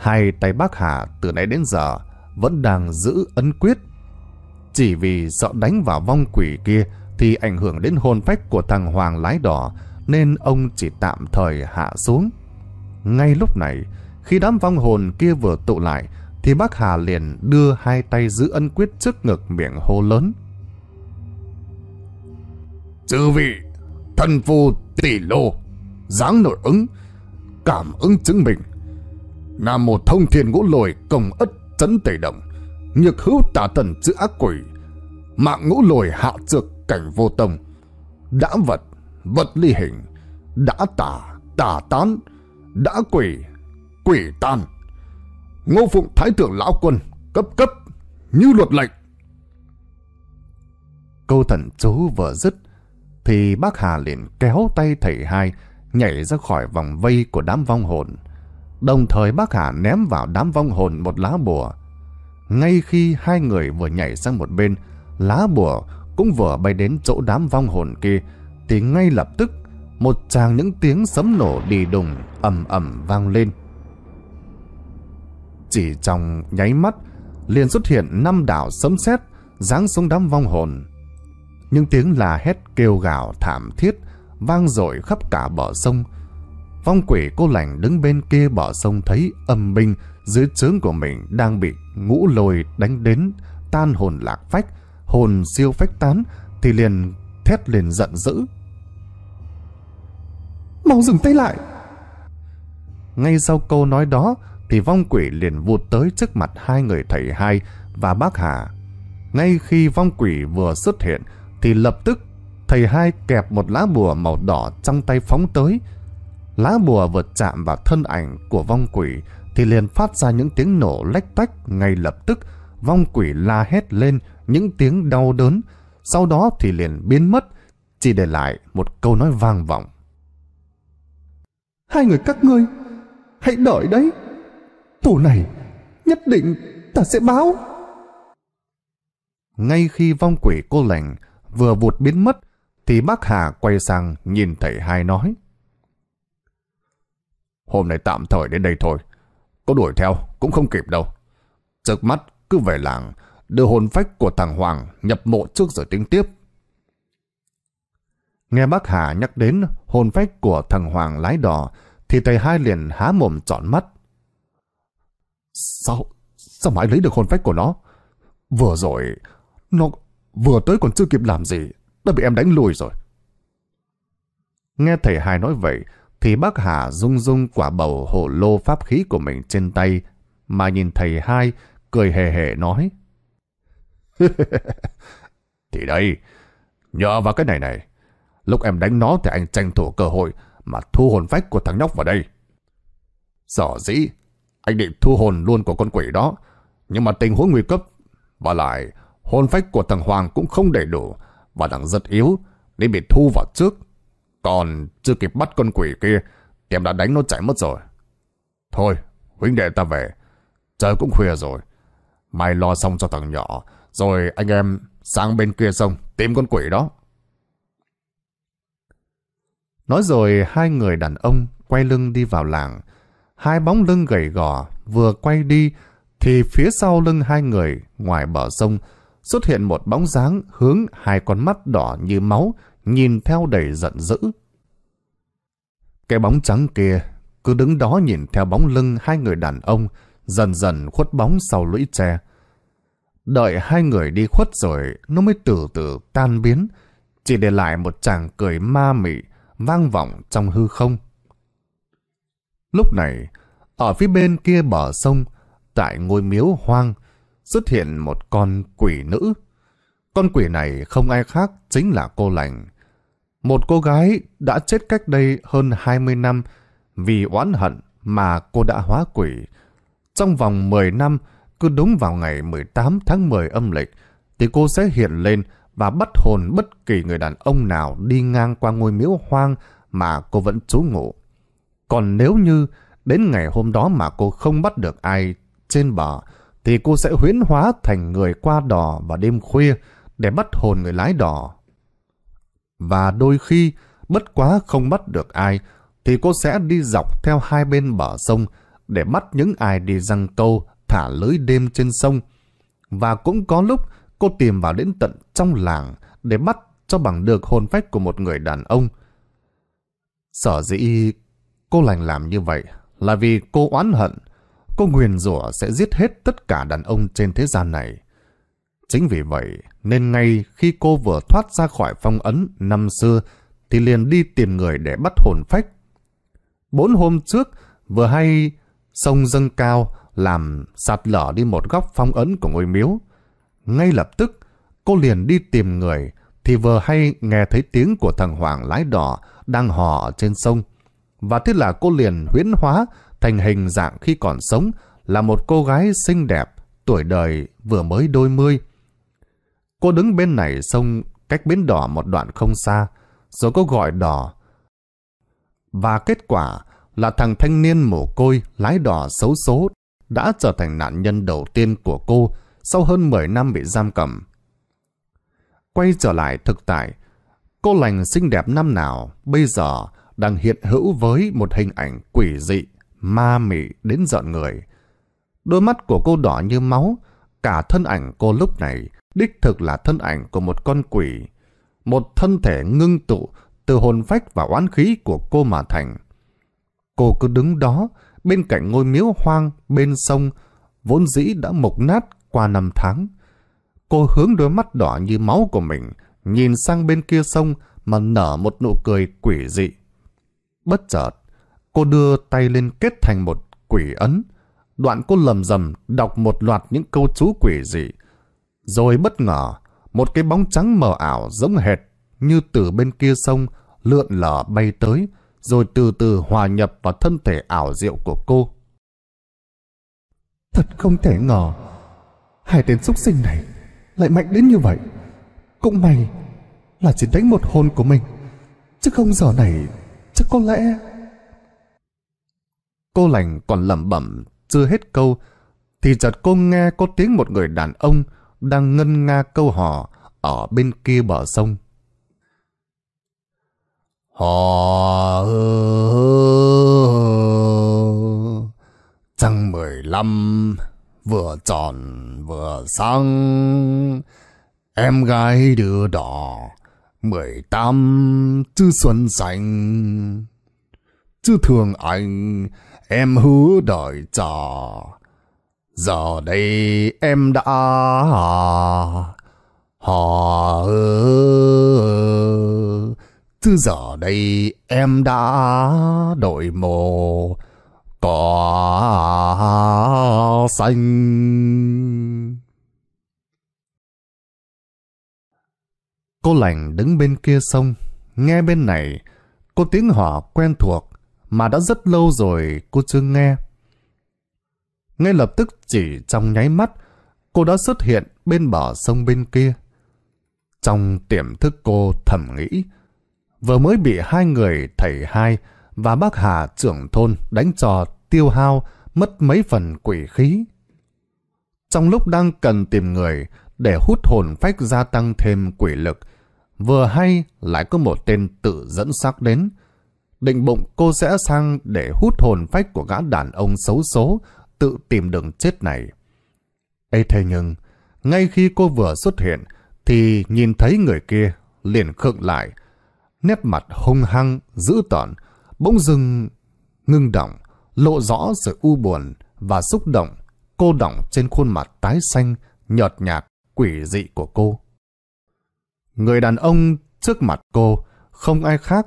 hai tay bác Hà từ nãy đến giờ vẫn đang giữ ấn quyết. Chỉ vì sợ đánh vào vong quỷ kia thì ảnh hưởng đến hồn phách của thằng Hoàng lái đỏ nên ông chỉ tạm thời hạ xuống. Ngay lúc này, khi đám vong hồn kia vừa tụ lại thì bác Hà liền đưa hai tay giữ ân quyết trước ngực miệng hô lớn. Chư vị, thân phu tỷ lô, dáng nội ứng, cảm ứng chứng mình nam một thông thiên ngũ lồi công ất chấn tẩy động, nhược hữu tà thần chữ ác quỷ, mạng ngũ lồi hạ trược cảnh vô tông, đã vật, vật ly hình, đã tà, tà tán, đã quỷ, quỷ tan. Ngô Phụng Thái Thượng Lão Quân, cấp cấp, như luật lệnh. Câu thần chú vừa dứt, thì bác Hà liền kéo tay thầy hai, nhảy ra khỏi vòng vây của đám vong hồn. Đồng thời bác Hà ném vào đám vong hồn một lá bùa. Ngay khi hai người vừa nhảy sang một bên, lá bùa cũng vừa bay đến chỗ đám vong hồn kia, thì ngay lập tức một tràng những tiếng sấm nổ đi đùng ầm ầm vang lên. Chỉ trong nháy mắt, liền xuất hiện năm đảo sấm sét giáng xuống đám vong hồn. Những tiếng là hét kêu gào thảm thiết vang dội khắp cả bờ sông, Phong quỷ cô lành đứng bên kia bỏ sông thấy âm binh dưới trướng của mình đang bị ngũ lồi đánh đến tan hồn lạc phách, hồn siêu phách tán thì liền thét liền giận dữ. Mau dừng tay lại! Ngay sau câu nói đó thì vong quỷ liền vụt tới trước mặt hai người thầy hai và bác Hà. Ngay khi vong quỷ vừa xuất hiện thì lập tức thầy hai kẹp một lá bùa màu đỏ trong tay phóng tới lá bùa vượt chạm vào thân ảnh của vong quỷ thì liền phát ra những tiếng nổ lách tách ngay lập tức. Vong quỷ la hét lên những tiếng đau đớn, sau đó thì liền biến mất, chỉ để lại một câu nói vang vọng. Hai người các ngươi, hãy đợi đấy. thủ này, nhất định ta sẽ báo. Ngay khi vong quỷ cô lành vừa vụt biến mất, thì bác Hà quay sang nhìn thầy hai nói. Hôm nay tạm thời đến đây thôi Có đuổi theo cũng không kịp đâu Giật mắt cứ về làng Đưa hồn phách của thằng Hoàng nhập mộ trước rồi tính tiếp Nghe bác Hà nhắc đến hồn phách của thằng Hoàng lái đò Thì thầy hai liền há mồm trọn mắt Sao Sao mãi lấy được hồn phách của nó Vừa rồi Nó vừa tới còn chưa kịp làm gì Đã bị em đánh lùi rồi Nghe thầy hai nói vậy thì bác Hà rung rung quả bầu hộ lô pháp khí của mình trên tay, mà nhìn thầy hai cười hề hề nói. thì đây, nhờ vào cái này này, lúc em đánh nó thì anh tranh thủ cơ hội mà thu hồn phách của thằng nhóc vào đây. Rõ dĩ, anh định thu hồn luôn của con quỷ đó, nhưng mà tình huống nguy cấp, và lại hồn phách của thằng Hoàng cũng không đầy đủ và đang rất yếu nên bị thu vào trước còn chưa kịp bắt con quỷ kia, tiệm đã đánh nó chạy mất rồi. Thôi, huynh đệ ta về. Trời cũng khuya rồi. Mai lo xong cho thằng nhỏ, rồi anh em sang bên kia sông tìm con quỷ đó. Nói rồi hai người đàn ông quay lưng đi vào làng. Hai bóng lưng gầy gò vừa quay đi thì phía sau lưng hai người ngoài bờ sông xuất hiện một bóng dáng hướng hai con mắt đỏ như máu, nhìn theo đầy giận dữ. Cái bóng trắng kia cứ đứng đó nhìn theo bóng lưng hai người đàn ông, dần dần khuất bóng sau lũy tre. Đợi hai người đi khuất rồi, nó mới từ từ tan biến, chỉ để lại một chàng cười ma mị, vang vọng trong hư không. Lúc này, ở phía bên kia bờ sông, tại ngôi miếu hoang, xuất hiện một con quỷ nữ. Con quỷ này không ai khác chính là cô lành. Một cô gái đã chết cách đây hơn 20 năm vì oán hận mà cô đã hóa quỷ. Trong vòng 10 năm, cứ đúng vào ngày 18 tháng 10 âm lịch, thì cô sẽ hiện lên và bắt hồn bất kỳ người đàn ông nào đi ngang qua ngôi miếu hoang mà cô vẫn trú ngụ. Còn nếu như đến ngày hôm đó mà cô không bắt được ai trên bờ thì cô sẽ huyễn hóa thành người qua đỏ vào đêm khuya để bắt hồn người lái đỏ. Và đôi khi, bất quá không bắt được ai, thì cô sẽ đi dọc theo hai bên bờ sông để bắt những ai đi răng câu, thả lưới đêm trên sông. Và cũng có lúc cô tìm vào đến tận trong làng để bắt cho bằng được hồn phách của một người đàn ông. Sở dĩ cô lành làm như vậy là vì cô oán hận cô nguyền rủa sẽ giết hết tất cả đàn ông trên thế gian này. Chính vì vậy, nên ngay khi cô vừa thoát ra khỏi phong ấn năm xưa, thì liền đi tìm người để bắt hồn phách. Bốn hôm trước, vừa hay sông dâng cao làm sạt lở đi một góc phong ấn của ngôi miếu. Ngay lập tức, cô liền đi tìm người, thì vừa hay nghe thấy tiếng của thằng Hoàng lái đỏ đang hò trên sông. Và thế là cô liền huyễn hóa thành hình dạng khi còn sống là một cô gái xinh đẹp, tuổi đời vừa mới đôi mươi. Cô đứng bên này sông cách bến đỏ một đoạn không xa, rồi cô gọi đỏ. Và kết quả là thằng thanh niên mồ côi lái đỏ xấu số đã trở thành nạn nhân đầu tiên của cô sau hơn 10 năm bị giam cầm. Quay trở lại thực tại, cô lành xinh đẹp năm nào bây giờ đang hiện hữu với một hình ảnh quỷ dị ma mị đến giận người. Đôi mắt của cô đỏ như máu, cả thân ảnh cô lúc này đích thực là thân ảnh của một con quỷ. Một thân thể ngưng tụ từ hồn phách và oán khí của cô mà thành. Cô cứ đứng đó, bên cạnh ngôi miếu hoang, bên sông, vốn dĩ đã mục nát qua năm tháng. Cô hướng đôi mắt đỏ như máu của mình, nhìn sang bên kia sông mà nở một nụ cười quỷ dị. Bất chợt, cô đưa tay lên kết thành một quỷ ấn. Đoạn cô lầm rầm đọc một loạt những câu chú quỷ dị. Rồi bất ngờ, một cái bóng trắng mờ ảo giống hệt như từ bên kia sông lượn lờ bay tới, rồi từ từ hòa nhập vào thân thể ảo diệu của cô. Thật không thể ngờ, hai tên súc sinh này lại mạnh đến như vậy. Cũng may là chỉ đánh một hồn của mình, chứ không giờ này chắc có lẽ cô lành còn lẩm bẩm chưa hết câu thì chợt cô nghe có tiếng một người đàn ông đang ngân nga câu hò ở bên kia bờ sông. Hò trăng mười lăm vừa tròn vừa sáng em gái đưa đỏ mười tám chứ xuân xanh chứ thường anh em hứa đợi trò. Giờ đây em đã... hò, Từ giờ đây em đã đổi mồ cỏ xanh. Cô lành đứng bên kia sông, nghe bên này, cô tiếng họ quen thuộc mà đã rất lâu rồi cô chưa nghe. Ngay lập tức chỉ trong nháy mắt, cô đã xuất hiện bên bờ sông bên kia. Trong tiềm thức cô thầm nghĩ, vừa mới bị hai người thầy hai và bác Hà trưởng thôn đánh trò tiêu hao mất mấy phần quỷ khí. Trong lúc đang cần tìm người để hút hồn phách gia tăng thêm quỷ lực, vừa hay lại có một tên tự dẫn xác đến, định bụng cô sẽ sang để hút hồn phách của gã đàn ông xấu số, tự tìm đường chết này. ấy thế nhưng, ngay khi cô vừa xuất hiện, thì nhìn thấy người kia, liền khựng lại. Nét mặt hung hăng, dữ tợn, bỗng dưng ngưng động, lộ rõ sự u buồn và xúc động, cô động trên khuôn mặt tái xanh, nhợt nhạt, quỷ dị của cô. Người đàn ông trước mặt cô, không ai khác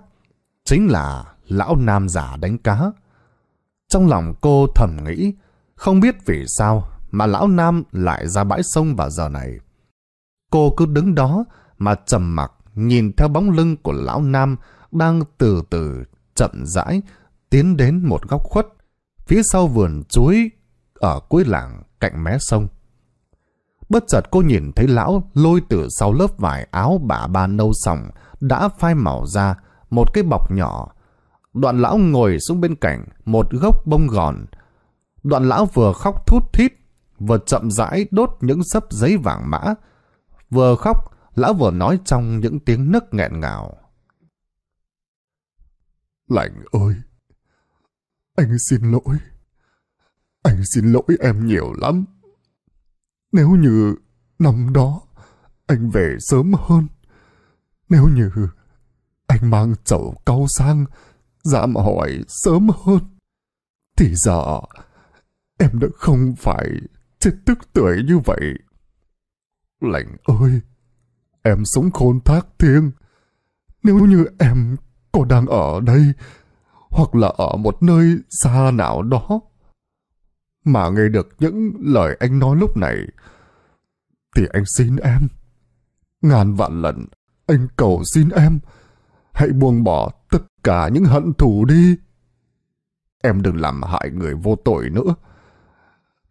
Chính là lão nam giả đánh cá. Trong lòng cô thầm nghĩ, không biết vì sao mà lão nam lại ra bãi sông vào giờ này. Cô cứ đứng đó mà trầm mặc nhìn theo bóng lưng của lão nam đang từ từ chậm rãi tiến đến một góc khuất phía sau vườn chuối ở cuối làng cạnh mé sông. Bất chợt cô nhìn thấy lão lôi từ sau lớp vải áo bà ba nâu sòng đã phai màu ra một cái bọc nhỏ. Đoạn lão ngồi xuống bên cạnh một gốc bông gòn. Đoạn lão vừa khóc thút thít, vừa chậm rãi đốt những sấp giấy vàng mã. Vừa khóc, lão vừa nói trong những tiếng nức nghẹn ngào. Lạnh ơi! Anh xin lỗi. Anh xin lỗi em nhiều lắm. Nếu như năm đó anh về sớm hơn, nếu như anh mang chậu cau sang, dám hỏi sớm hơn. Thì giờ, em đã không phải chết tức tuổi như vậy. Lạnh ơi, em sống khôn thác thiêng. Nếu như em có đang ở đây, hoặc là ở một nơi xa nào đó, mà nghe được những lời anh nói lúc này, thì anh xin em. Ngàn vạn lần, anh cầu xin em, Hãy buông bỏ tất cả những hận thù đi. Em đừng làm hại người vô tội nữa.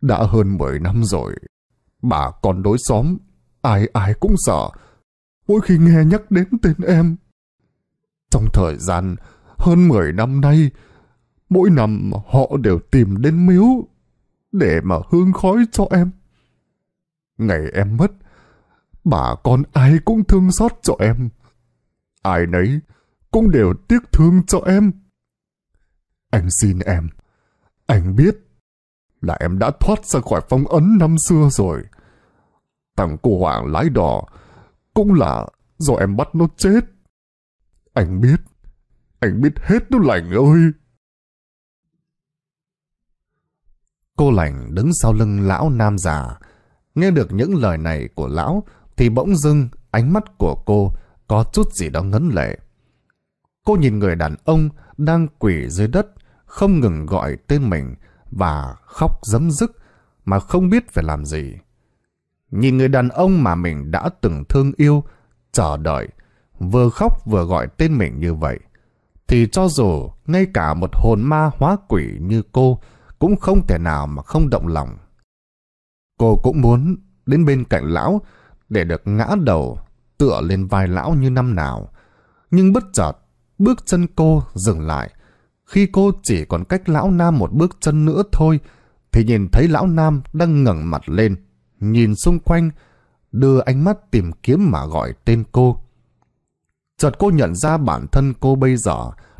Đã hơn 10 năm rồi, bà con đối xóm, ai ai cũng sợ. Mỗi khi nghe nhắc đến tên em. Trong thời gian hơn 10 năm nay, mỗi năm họ đều tìm đến miếu để mà hương khói cho em. Ngày em mất, bà con ai cũng thương xót cho em. Ai nấy cũng đều tiếc thương cho em. Anh xin em. Anh biết là em đã thoát ra khỏi phong ấn năm xưa rồi. Thằng cô Hoàng lái đò cũng là do em bắt nó chết. Anh biết. Anh biết hết đó lành ơi. Cô lành đứng sau lưng lão nam già. Nghe được những lời này của lão thì bỗng dưng ánh mắt của cô có chút gì đó ngấn lệ. Cô nhìn người đàn ông đang quỷ dưới đất, không ngừng gọi tên mình và khóc dấm dứt mà không biết phải làm gì. Nhìn người đàn ông mà mình đã từng thương yêu, chờ đợi, vừa khóc vừa gọi tên mình như vậy, thì cho dù ngay cả một hồn ma hóa quỷ như cô cũng không thể nào mà không động lòng. Cô cũng muốn đến bên cạnh lão để được ngã đầu tựa lên vai lão như năm nào. Nhưng bất chợt, bước chân cô dừng lại. Khi cô chỉ còn cách lão nam một bước chân nữa thôi, thì nhìn thấy lão nam đang ngẩng mặt lên, nhìn xung quanh, đưa ánh mắt tìm kiếm mà gọi tên cô. Chợt cô nhận ra bản thân cô bây giờ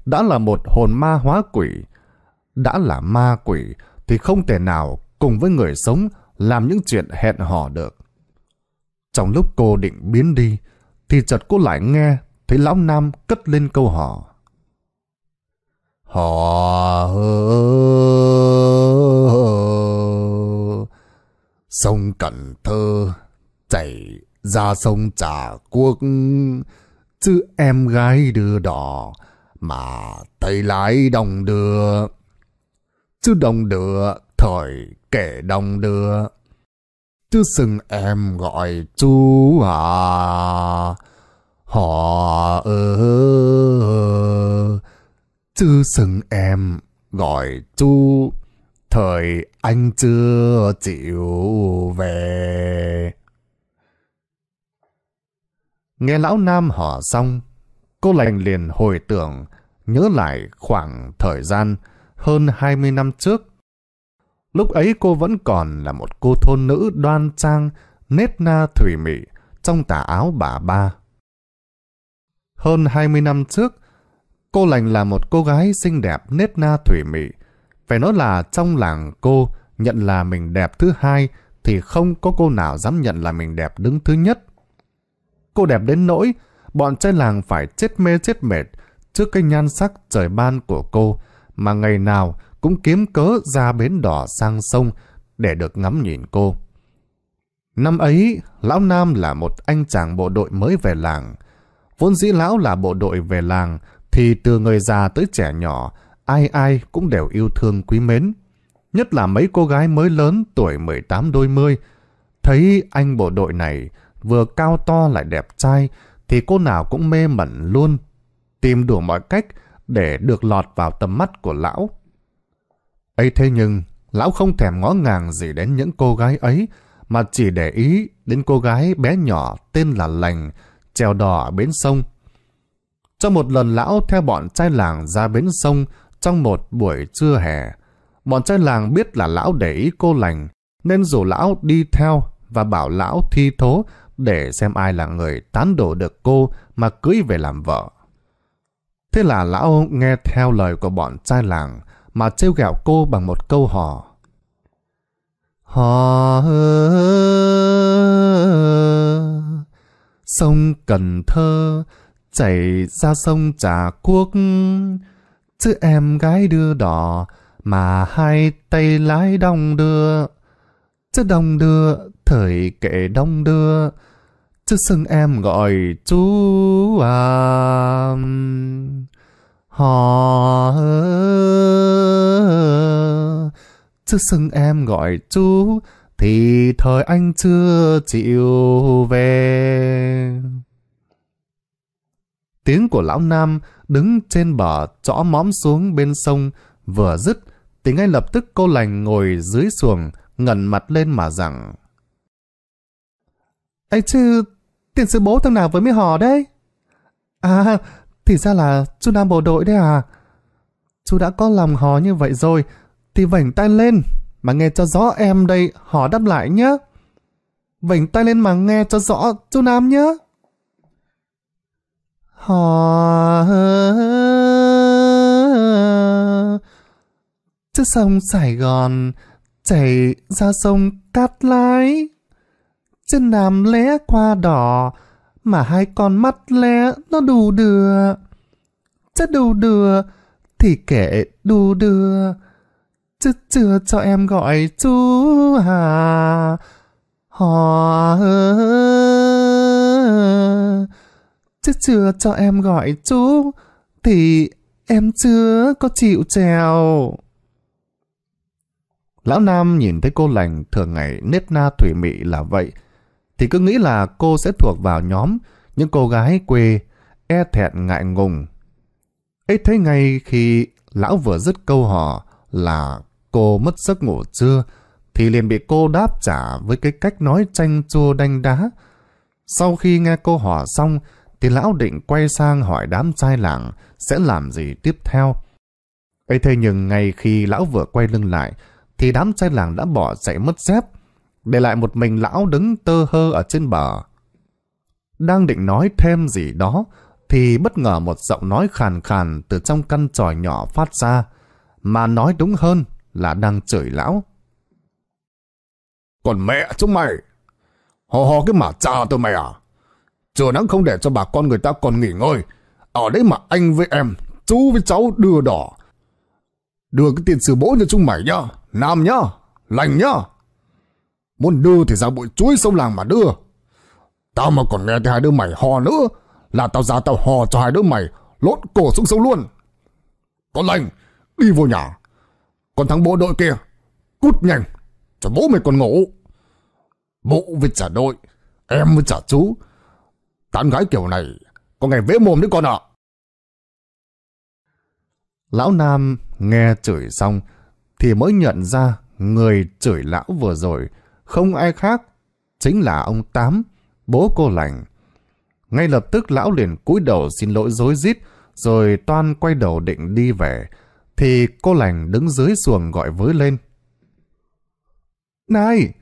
đã là một hồn ma hóa quỷ. Đã là ma quỷ thì không thể nào cùng với người sống làm những chuyện hẹn hò được. Trong lúc cô định biến đi, thì chợt cô lại nghe thấy lão nam cất lên câu hò. Hò Sông Cần Thơ chảy ra sông Trà Quốc chứ em gái đưa đỏ mà thầy lái đồng đưa chứ đồng đưa thời kể đồng đưa chứ xưng em gọi chú à. Họ ơ ơ chứ xưng em gọi chú. Thời anh chưa chịu về. Nghe lão Nam họ xong, cô lành liền hồi tưởng, nhớ lại khoảng thời gian hơn 20 năm trước Lúc ấy cô vẫn còn là một cô thôn nữ đoan trang, nết na thủy mị, trong tà áo bà ba. Hơn 20 năm trước, cô lành là một cô gái xinh đẹp nết na thủy mị. Phải nói là trong làng cô nhận là mình đẹp thứ hai thì không có cô nào dám nhận là mình đẹp đứng thứ nhất. Cô đẹp đến nỗi bọn trên làng phải chết mê chết mệt trước cái nhan sắc trời ban của cô mà ngày nào cũng kiếm cớ ra bến đỏ sang sông để được ngắm nhìn cô. Năm ấy, Lão Nam là một anh chàng bộ đội mới về làng. Vốn dĩ Lão là bộ đội về làng, thì từ người già tới trẻ nhỏ, ai ai cũng đều yêu thương quý mến. Nhất là mấy cô gái mới lớn tuổi 18 đôi mươi. Thấy anh bộ đội này vừa cao to lại đẹp trai, thì cô nào cũng mê mẩn luôn. Tìm đủ mọi cách để được lọt vào tầm mắt của lão ấy thế nhưng, lão không thèm ngó ngàng gì đến những cô gái ấy, mà chỉ để ý đến cô gái bé nhỏ tên là Lành, treo đò bến sông. Trong một lần lão theo bọn trai làng ra bến sông trong một buổi trưa hè, bọn trai làng biết là lão để ý cô Lành, nên rủ lão đi theo và bảo lão thi thố để xem ai là người tán đổ được cô mà cưới về làm vợ. Thế là lão nghe theo lời của bọn trai làng, mà trêu ghẹo cô bằng một câu hò. Hò Sông Cần Thơ chảy ra sông Trà Quốc Chứ em gái đưa đỏ mà hai tay lái đong đưa Chứ đông đưa thời kệ đông đưa Chứ xưng em gọi chú à... Họ Chứ xưng em gọi chú Thì thời anh chưa chịu về Tiếng của lão Nam đứng trên bờ chõ móm xuống bên sông vừa dứt thì ngay lập tức cô lành ngồi dưới xuồng ngẩn mặt lên mà rằng ấy chứ tiền sư bố thằng nào với mấy họ đấy à thì ra là chú nam bộ đội đấy à. Chú đã có lòng hò như vậy rồi, thì vảnh tay lên, mà nghe cho rõ em đây hò đáp lại nhá Vảnh tay lên mà nghe cho rõ chú Nam nhá Hò... Trước sông Sài Gòn chảy ra sông Cát Lái. Trên nam lẽ qua đỏ, mà hai con mắt lé nó đù đưa. Chứ đù đưa thì kể đù đưa. Chứ chưa cho em gọi chú hà. Hò Chứ chưa cho em gọi chú thì em chưa có chịu trèo. Lão Nam nhìn thấy cô lành thường ngày nết na thủy mị là vậy, thì cứ nghĩ là cô sẽ thuộc vào nhóm những cô gái quê e thẹn ngại ngùng. ấy thế ngay khi lão vừa dứt câu hò là cô mất giấc ngủ trưa thì liền bị cô đáp trả với cái cách nói chanh chua đanh đá. Sau khi nghe cô hò xong thì lão định quay sang hỏi đám trai làng sẽ làm gì tiếp theo. ấy thế nhưng ngay khi lão vừa quay lưng lại thì đám trai làng đã bỏ chạy mất dép để lại một mình lão đứng tơ hơ ở trên bờ. Đang định nói thêm gì đó, thì bất ngờ một giọng nói khàn khàn từ trong căn tròi nhỏ phát ra, mà nói đúng hơn là đang chửi lão. Còn mẹ chúng mày! Hò hò cái mà cha tôi mày à! Chờ nắng không để cho bà con người ta còn nghỉ ngơi. Ở đấy mà anh với em, chú với cháu đưa đỏ. Đưa cái tiền sửa bố cho chúng mày nhá, nam nhá, lành nhá. Muốn đưa thì ra bụi chuối sông làng mà đưa. Tao mà còn nghe thấy hai đứa mày hò nữa là tao ra tao hò cho hai đứa mày lộn cổ xuống sông luôn. Con lành, đi vô nhà. Còn thằng bố đội kia, cút nhanh, cho bố mày còn ngủ. bố với trả đội, em với trả chú. Tán gái kiểu này, có ngày vẽ mồm đấy con ạ. Lão Nam nghe chửi xong thì mới nhận ra người chửi lão vừa rồi không ai khác, chính là ông Tám, bố cô lành. Ngay lập tức lão liền cúi đầu xin lỗi dối rít rồi toan quay đầu định đi về, thì cô lành đứng dưới xuồng gọi với lên. Này,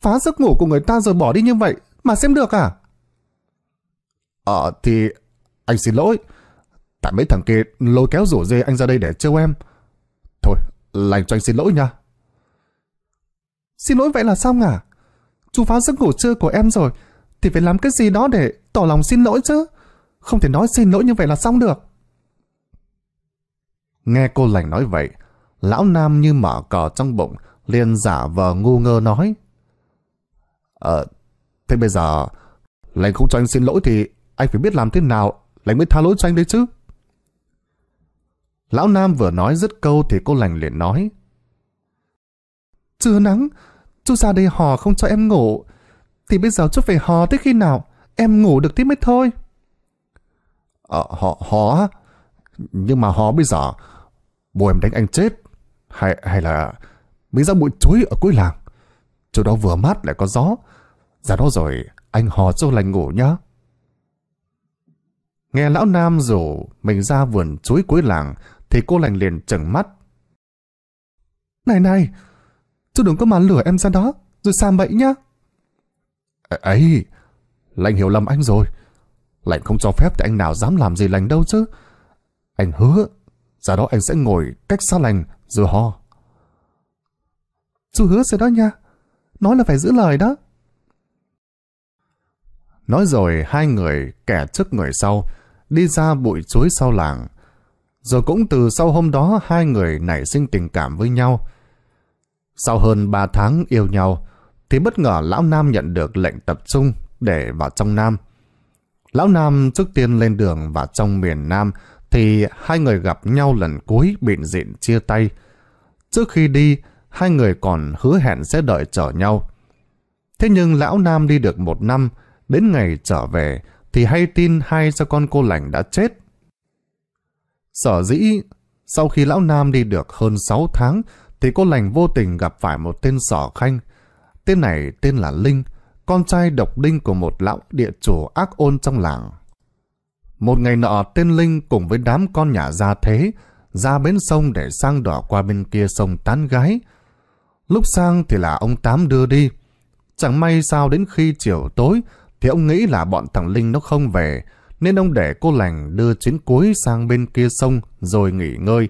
phá giấc ngủ của người ta rồi bỏ đi như vậy, mà xem được à? Ờ, thì anh xin lỗi. Tại mấy thằng kia lôi kéo rủ dê anh ra đây để trêu em. Thôi, lành cho anh xin lỗi nha. Xin lỗi vậy là xong à? Chú phá giấc ngủ trưa của em rồi, thì phải làm cái gì đó để tỏ lòng xin lỗi chứ. Không thể nói xin lỗi như vậy là xong được. Nghe cô lành nói vậy, lão nam như mở cờ trong bụng, liền giả vờ ngu ngơ nói. Ờ, thế bây giờ, lành không cho anh xin lỗi thì anh phải biết làm thế nào, lành mới tha lỗi cho anh đấy chứ. Lão Nam vừa nói dứt câu thì cô lành liền nói. Trưa nắng, chú ra đây hò không cho em ngủ. Thì bây giờ chú phải hò tới khi nào? Em ngủ được tiếp mới thôi. Ờ, à, họ hò Nhưng mà hò bây giờ, bố em đánh anh chết. Hay hay là mấy ra bụi chuối ở cuối làng. Chỗ đó vừa mát lại có gió. Ra đó rồi, anh hò cho lành ngủ nhá. Nghe lão Nam rủ mình ra vườn chuối cuối làng thì cô lành liền chừng mắt. Này này, chứ đừng có mà lửa em ra đó, rồi xa bậy nhá. ấy, Lành hiểu lầm anh rồi. Lành không cho phép thì anh nào dám làm gì Lành đâu chứ. Anh hứa, ra đó anh sẽ ngồi cách xa Lành rồi ho. Chú hứa rồi đó nha, nói là phải giữ lời đó. Nói rồi hai người, kẻ trước người sau, đi ra bụi chuối sau làng. Rồi cũng từ sau hôm đó hai người nảy sinh tình cảm với nhau. Sau hơn 3 tháng yêu nhau, thì bất ngờ Lão Nam nhận được lệnh tập trung để vào trong Nam. Lão Nam trước tiên lên đường vào trong miền Nam, thì hai người gặp nhau lần cuối bịn diện chia tay. Trước khi đi, hai người còn hứa hẹn sẽ đợi chờ nhau. Thế nhưng Lão Nam đi được một năm, đến ngày trở về thì hay tin hai cha con cô lành đã chết. Sở dĩ, sau khi Lão Nam đi được hơn 6 tháng thì cô lành vô tình gặp phải một tên sỏ khanh. Tên này tên là Linh, con trai độc đinh của một lão địa chủ ác ôn trong làng. Một ngày nọ tên Linh cùng với đám con nhà gia thế ra bến sông để sang đỏ qua bên kia sông tán gái. Lúc sang thì là ông Tám đưa đi. Chẳng may sao đến khi chiều tối thì ông nghĩ là bọn thằng Linh nó không về nên ông để cô lành đưa chuyến cuối sang bên kia sông rồi nghỉ ngơi.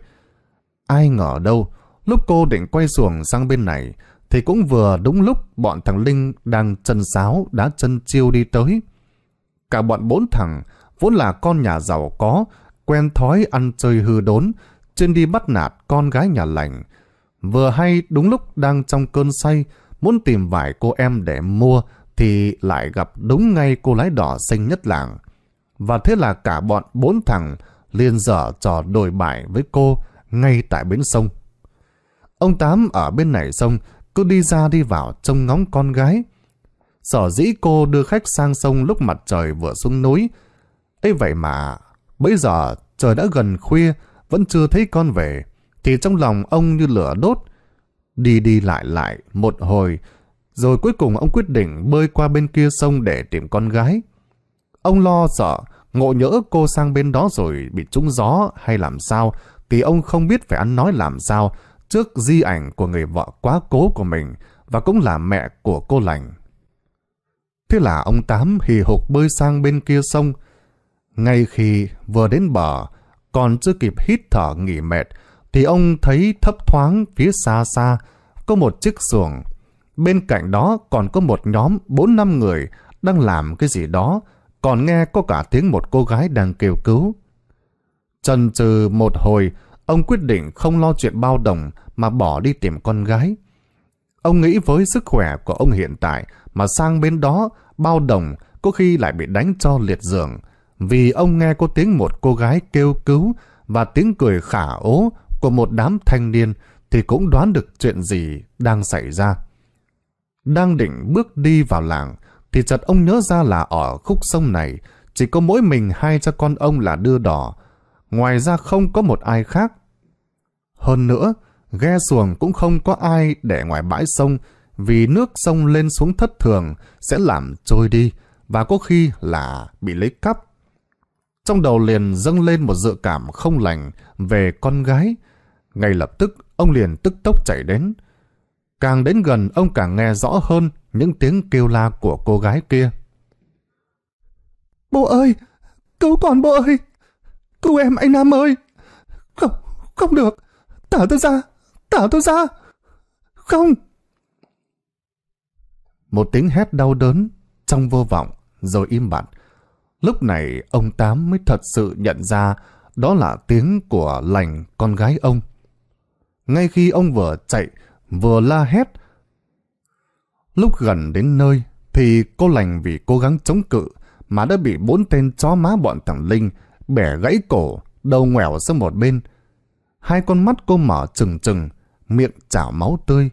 Ai ngờ đâu, Lúc cô định quay xuồng sang bên này, thì cũng vừa đúng lúc bọn thằng Linh đang chân sáo đá chân chiêu đi tới. Cả bọn bốn thằng, vốn là con nhà giàu có, quen thói ăn chơi hư đốn, chuyên đi bắt nạt con gái nhà lành. Vừa hay đúng lúc đang trong cơn say, muốn tìm vải cô em để mua, thì lại gặp đúng ngay cô lái đỏ xinh nhất làng. Và thế là cả bọn bốn thằng liền dở trò đổi bại với cô ngay tại bến sông. Ông Tám ở bên này sông cứ đi ra đi vào trông ngóng con gái. Sở dĩ cô đưa khách sang sông lúc mặt trời vừa xuống núi. ấy vậy mà, bây giờ trời đã gần khuya, vẫn chưa thấy con về, thì trong lòng ông như lửa đốt. Đi đi lại lại một hồi, rồi cuối cùng ông quyết định bơi qua bên kia sông để tìm con gái. Ông lo sợ, ngộ nhỡ cô sang bên đó rồi bị trúng gió hay làm sao, thì ông không biết phải ăn nói làm sao, trước di ảnh của người vợ quá cố của mình và cũng là mẹ của cô lành. Thế là ông Tám hì hục bơi sang bên kia sông. Ngay khi vừa đến bờ, còn chưa kịp hít thở nghỉ mệt, thì ông thấy thấp thoáng phía xa xa có một chiếc xuồng. Bên cạnh đó còn có một nhóm bốn năm người đang làm cái gì đó, còn nghe có cả tiếng một cô gái đang kêu cứu. Trần trừ một hồi, Ông quyết định không lo chuyện bao đồng mà bỏ đi tìm con gái. Ông nghĩ với sức khỏe của ông hiện tại mà sang bên đó bao đồng có khi lại bị đánh cho liệt giường vì ông nghe có tiếng một cô gái kêu cứu và tiếng cười khả ố của một đám thanh niên thì cũng đoán được chuyện gì đang xảy ra. Đang định bước đi vào làng thì chợt ông nhớ ra là ở khúc sông này chỉ có mỗi mình hai cha con ông là đưa đỏ. Ngoài ra không có một ai khác hơn nữa, ghe xuồng cũng không có ai để ngoài bãi sông vì nước sông lên xuống thất thường sẽ làm trôi đi và có khi là bị lấy cắp. Trong đầu liền dâng lên một dự cảm không lành về con gái. Ngay lập tức, ông liền tức tốc chạy đến. Càng đến gần, ông càng nghe rõ hơn những tiếng kêu la của cô gái kia. Bố ơi! Cứu con bố ơi! Cứu em anh Nam ơi! Không, không được! Thả tôi ra! Thả tôi ra! Không! Một tiếng hét đau đớn, trong vô vọng, rồi im bặt. Lúc này ông Tám mới thật sự nhận ra đó là tiếng của lành con gái ông. Ngay khi ông vừa chạy, vừa la hét. Lúc gần đến nơi, thì cô lành vì cố gắng chống cự mà đã bị bốn tên chó má bọn thằng Linh bẻ gãy cổ, đầu ngoẻo sang một bên hai con mắt cô mở trừng trừng, miệng chảo máu tươi.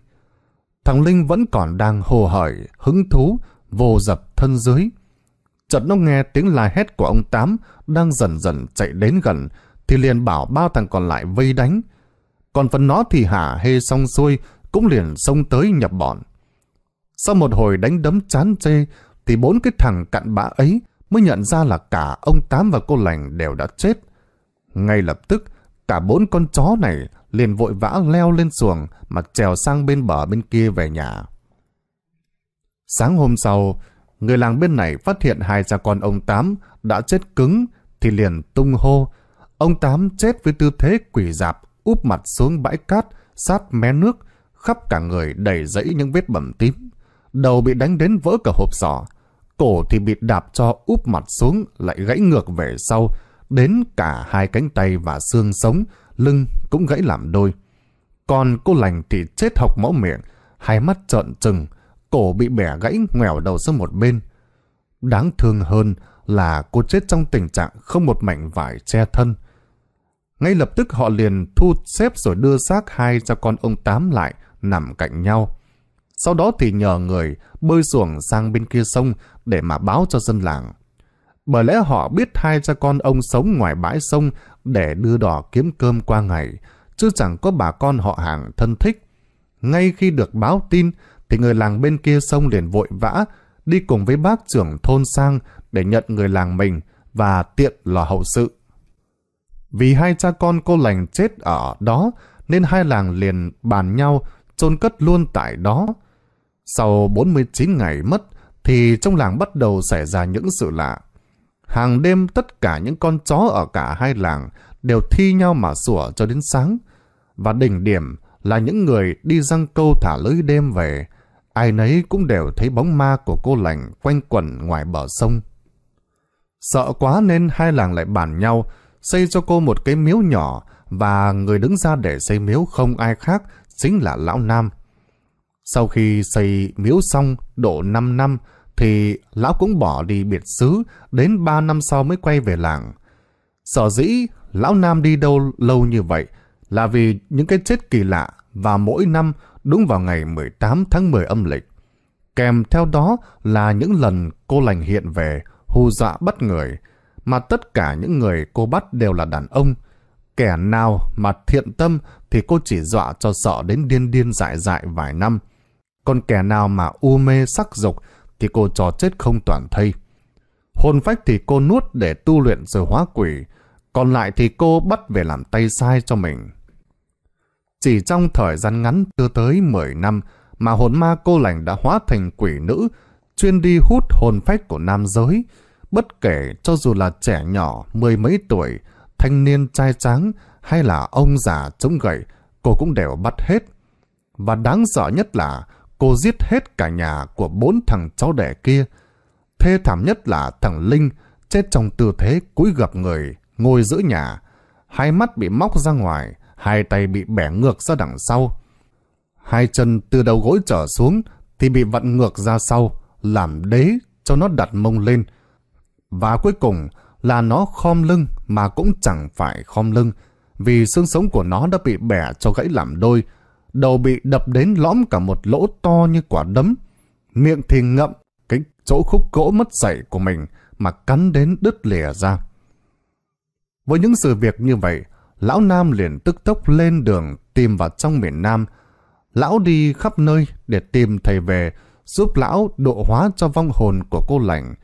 Thằng Linh vẫn còn đang hồ hởi, hứng thú, vô dập thân dưới. Chợt nó nghe tiếng la hét của ông Tám đang dần dần chạy đến gần, thì liền bảo bao thằng còn lại vây đánh. Còn phần nó thì hả hê xong xuôi, cũng liền xông tới nhập bọn. Sau một hồi đánh đấm chán chê, thì bốn cái thằng cặn bã ấy mới nhận ra là cả ông Tám và cô Lành đều đã chết. Ngay lập tức, Cả bốn con chó này liền vội vã leo lên xuồng mà trèo sang bên bờ bên kia về nhà. Sáng hôm sau, người làng bên này phát hiện hai cha con ông Tám đã chết cứng thì liền tung hô. Ông Tám chết với tư thế quỷ dạp úp mặt xuống bãi cát sát mé nước khắp cả người đầy dẫy những vết bầm tím. Đầu bị đánh đến vỡ cả hộp sọ, cổ thì bị đạp cho úp mặt xuống lại gãy ngược về sau đến cả hai cánh tay và xương sống, lưng cũng gãy làm đôi. Còn cô lành thì chết học máu miệng, hai mắt trợn trừng, cổ bị bẻ gãy ngoẻo đầu sang một bên. Đáng thương hơn là cô chết trong tình trạng không một mảnh vải che thân. Ngay lập tức họ liền thu xếp rồi đưa xác hai cho con ông Tám lại nằm cạnh nhau. Sau đó thì nhờ người bơi xuồng sang bên kia sông để mà báo cho dân làng bởi lẽ họ biết hai cha con ông sống ngoài bãi sông để đưa đỏ kiếm cơm qua ngày, chứ chẳng có bà con họ hàng thân thích. Ngay khi được báo tin, thì người làng bên kia sông liền vội vã, đi cùng với bác trưởng thôn sang để nhận người làng mình và tiện lò hậu sự. Vì hai cha con cô lành chết ở đó, nên hai làng liền bàn nhau chôn cất luôn tại đó. Sau 49 ngày mất, thì trong làng bắt đầu xảy ra những sự lạ. Hàng đêm tất cả những con chó ở cả hai làng đều thi nhau mà sủa cho đến sáng. Và đỉnh điểm là những người đi răng câu thả lưới đêm về, ai nấy cũng đều thấy bóng ma của cô lành quanh quẩn ngoài bờ sông. Sợ quá nên hai làng lại bàn nhau, xây cho cô một cái miếu nhỏ và người đứng ra để xây miếu không ai khác chính là Lão Nam. Sau khi xây miếu xong độ 5 năm, thì lão cũng bỏ đi biệt xứ, đến 3 năm sau mới quay về làng. Sở dĩ lão Nam đi đâu lâu như vậy là vì những cái chết kỳ lạ và mỗi năm đúng vào ngày 18 tháng 10 âm lịch. Kèm theo đó là những lần cô lành hiện về, hù dọa bắt người, mà tất cả những người cô bắt đều là đàn ông. Kẻ nào mà thiện tâm thì cô chỉ dọa cho sợ đến điên điên dại dại vài năm. Còn kẻ nào mà u mê sắc dục thì cô trò chết không toàn thây. Hồn phách thì cô nuốt để tu luyện rồi hóa quỷ, còn lại thì cô bắt về làm tay sai cho mình. Chỉ trong thời gian ngắn chưa tới 10 năm mà hồn ma cô lành đã hóa thành quỷ nữ, chuyên đi hút hồn phách của nam giới, bất kể cho dù là trẻ nhỏ mười mấy tuổi, thanh niên trai tráng hay là ông già chống gậy, cô cũng đều bắt hết. Và đáng sợ nhất là cô giết hết cả nhà của bốn thằng cháu đẻ kia. Thê thảm nhất là thằng Linh chết trong tư thế cúi gặp người, ngồi giữa nhà. Hai mắt bị móc ra ngoài, hai tay bị bẻ ngược ra đằng sau. Hai chân từ đầu gối trở xuống thì bị vặn ngược ra sau, làm đế cho nó đặt mông lên. Và cuối cùng là nó khom lưng mà cũng chẳng phải khom lưng, vì xương sống của nó đã bị bẻ cho gãy làm đôi, đầu bị đập đến lõm cả một lỗ to như quả đấm. Miệng thì ngậm cái chỗ khúc gỗ mất dạy của mình mà cắn đến đứt lìa ra. Với những sự việc như vậy, Lão Nam liền tức tốc lên đường tìm vào trong miền Nam. Lão đi khắp nơi để tìm thầy về, giúp lão độ hóa cho vong hồn của cô lành.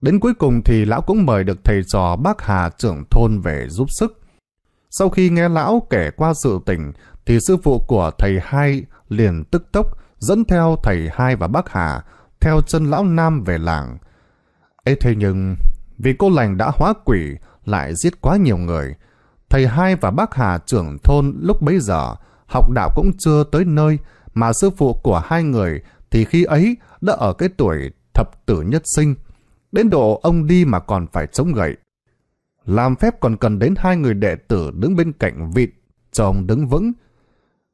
Đến cuối cùng thì lão cũng mời được thầy trò bác Hà trưởng thôn về giúp sức. Sau khi nghe lão kể qua sự tình thì sư phụ của thầy hai liền tức tốc dẫn theo thầy hai và bác Hà theo chân lão nam về làng. ấy thế nhưng, vì cô lành đã hóa quỷ lại giết quá nhiều người, thầy hai và bác Hà trưởng thôn lúc bấy giờ học đạo cũng chưa tới nơi mà sư phụ của hai người thì khi ấy đã ở cái tuổi thập tử nhất sinh. Đến độ ông đi mà còn phải chống gậy. Làm phép còn cần đến hai người đệ tử đứng bên cạnh vịt, chồng đứng vững,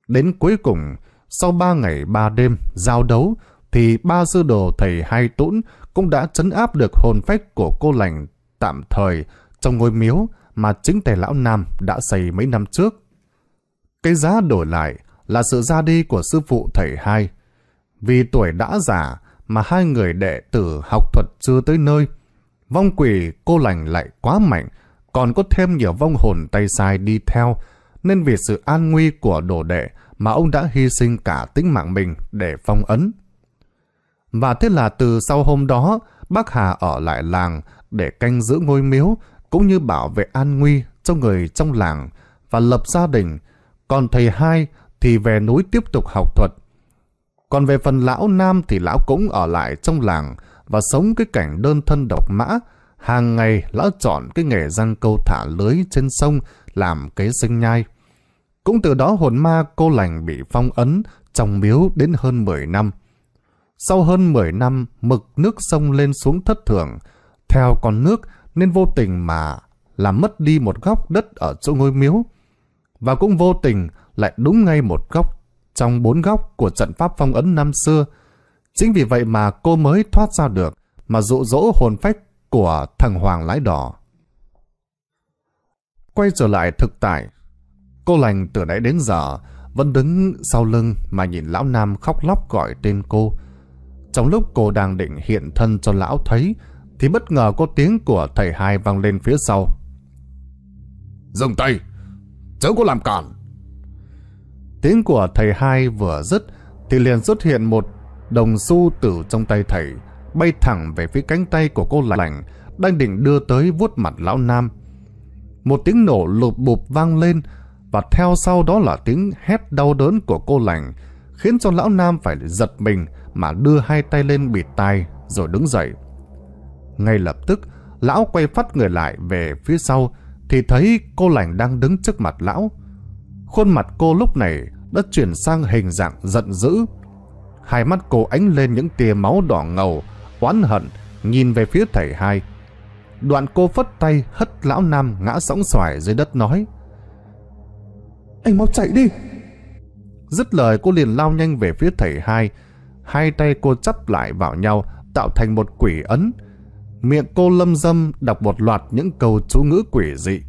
Đến cuối cùng, sau ba ngày ba đêm giao đấu, thì ba sư đồ thầy Hai Tũn cũng đã chấn áp được hồn phách của cô lành tạm thời trong ngôi miếu mà chính tề lão Nam đã xây mấy năm trước. Cái giá đổi lại là sự ra đi của sư phụ thầy Hai. Vì tuổi đã già mà hai người đệ tử học thuật chưa tới nơi, vong quỷ cô lành lại quá mạnh, còn có thêm nhiều vong hồn tay sai đi theo, nên vì sự an nguy của đồ đệ mà ông đã hy sinh cả tính mạng mình để phong ấn. Và thế là từ sau hôm đó, bác Hà ở lại làng để canh giữ ngôi miếu cũng như bảo vệ an nguy cho người trong làng và lập gia đình. Còn thầy hai thì về núi tiếp tục học thuật. Còn về phần lão Nam thì lão cũng ở lại trong làng và sống cái cảnh đơn thân độc mã. Hàng ngày lão chọn cái nghề răng câu thả lưới trên sông làm kế sinh nhai. Cũng từ đó hồn ma cô lành bị phong ấn trong miếu đến hơn 10 năm. Sau hơn 10 năm, mực nước sông lên xuống thất thường, theo con nước nên vô tình mà làm mất đi một góc đất ở chỗ ngôi miếu. Và cũng vô tình lại đúng ngay một góc trong bốn góc của trận pháp phong ấn năm xưa. Chính vì vậy mà cô mới thoát ra được mà dụ dỗ hồn phách của thằng Hoàng Lái Đỏ. Quay trở lại thực tại, cô lành từ nãy đến giờ vẫn đứng sau lưng mà nhìn lão nam khóc lóc gọi tên cô. Trong lúc cô đang định hiện thân cho lão thấy, thì bất ngờ có tiếng của thầy hai vang lên phía sau. Dừng tay! Chớ có làm cản! Tiếng của thầy hai vừa dứt thì liền xuất hiện một đồng xu từ trong tay thầy bay thẳng về phía cánh tay của cô lành đang định đưa tới vuốt mặt lão nam. Một tiếng nổ lụp bụp vang lên và theo sau đó là tiếng hét đau đớn của cô lành khiến cho lão Nam phải giật mình mà đưa hai tay lên bịt tai rồi đứng dậy. Ngay lập tức, lão quay phát người lại về phía sau thì thấy cô lành đang đứng trước mặt lão. Khuôn mặt cô lúc này đã chuyển sang hình dạng giận dữ. Hai mắt cô ánh lên những tia máu đỏ ngầu, oán hận, nhìn về phía thầy hai, Đoạn cô phất tay hất lão Nam ngã sóng xoài dưới đất nói. Anh mau chạy đi! Dứt lời cô liền lao nhanh về phía thầy hai. Hai tay cô chắp lại vào nhau tạo thành một quỷ ấn. Miệng cô lâm dâm đọc một loạt những câu chú ngữ quỷ dị.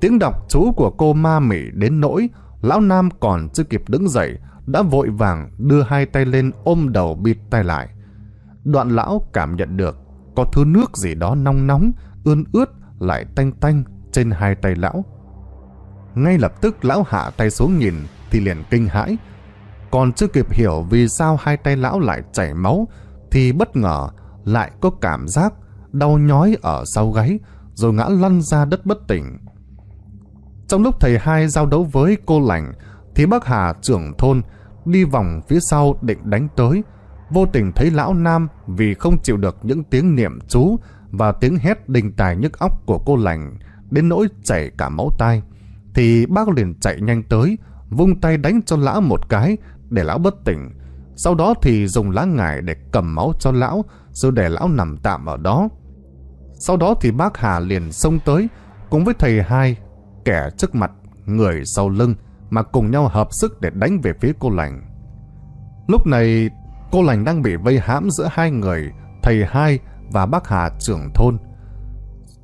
Tiếng đọc chú của cô ma mị đến nỗi lão Nam còn chưa kịp đứng dậy đã vội vàng đưa hai tay lên ôm đầu bịt tay lại. Đoạn lão cảm nhận được có thứ nước gì đó nóng nóng, ươn ướt, lại tanh tanh trên hai tay lão. Ngay lập tức lão hạ tay xuống nhìn thì liền kinh hãi. Còn chưa kịp hiểu vì sao hai tay lão lại chảy máu thì bất ngờ lại có cảm giác đau nhói ở sau gáy rồi ngã lăn ra đất bất tỉnh. Trong lúc thầy hai giao đấu với cô lành thì bác Hà trưởng thôn đi vòng phía sau định đánh tới vô tình thấy lão nam vì không chịu được những tiếng niệm chú và tiếng hét đình tài nhức óc của cô lành đến nỗi chảy cả máu tai thì bác liền chạy nhanh tới vung tay đánh cho lão một cái để lão bất tỉnh sau đó thì dùng lá ngải để cầm máu cho lão rồi để lão nằm tạm ở đó sau đó thì bác Hà liền xông tới cùng với thầy hai kẻ trước mặt người sau lưng mà cùng nhau hợp sức để đánh về phía cô lành lúc này cô lành đang bị vây hãm giữa hai người, thầy hai và bác Hà trưởng thôn.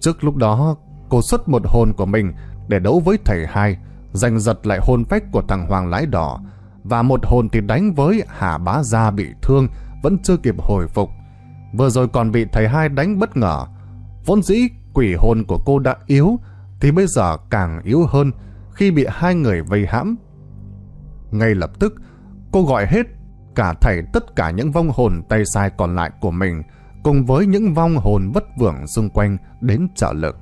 Trước lúc đó, cô xuất một hồn của mình để đấu với thầy hai, giành giật lại hồn phách của thằng Hoàng Lái Đỏ, và một hồn thì đánh với Hà Bá Gia bị thương, vẫn chưa kịp hồi phục. Vừa rồi còn bị thầy hai đánh bất ngờ. Vốn dĩ quỷ hồn của cô đã yếu, thì bây giờ càng yếu hơn khi bị hai người vây hãm. Ngay lập tức, cô gọi hết cả thảy tất cả những vong hồn tay sai còn lại của mình cùng với những vong hồn vất vưởng xung quanh đến trợ lực.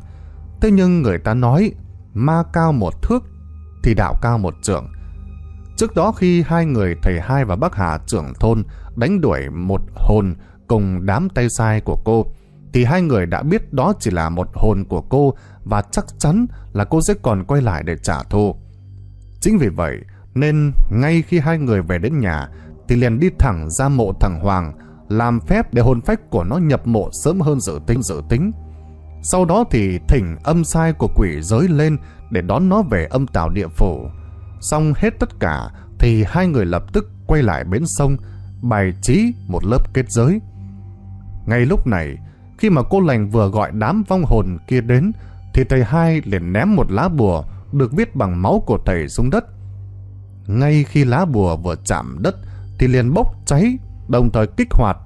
Thế nhưng người ta nói ma cao một thước thì đạo cao một trượng. Trước đó khi hai người thầy hai và bác Hà trưởng thôn đánh đuổi một hồn cùng đám tay sai của cô, thì hai người đã biết đó chỉ là một hồn của cô và chắc chắn là cô sẽ còn quay lại để trả thù. Chính vì vậy nên ngay khi hai người về đến nhà thì liền đi thẳng ra mộ thằng Hoàng, làm phép để hồn phách của nó nhập mộ sớm hơn dự tính dự tính. Sau đó thì thỉnh âm sai của quỷ giới lên để đón nó về âm tào địa phủ. Xong hết tất cả thì hai người lập tức quay lại bến sông, bài trí một lớp kết giới. Ngay lúc này, khi mà cô lành vừa gọi đám vong hồn kia đến, thì thầy hai liền ném một lá bùa được viết bằng máu của thầy xuống đất. Ngay khi lá bùa vừa chạm đất thì liền bốc cháy, đồng thời kích hoạt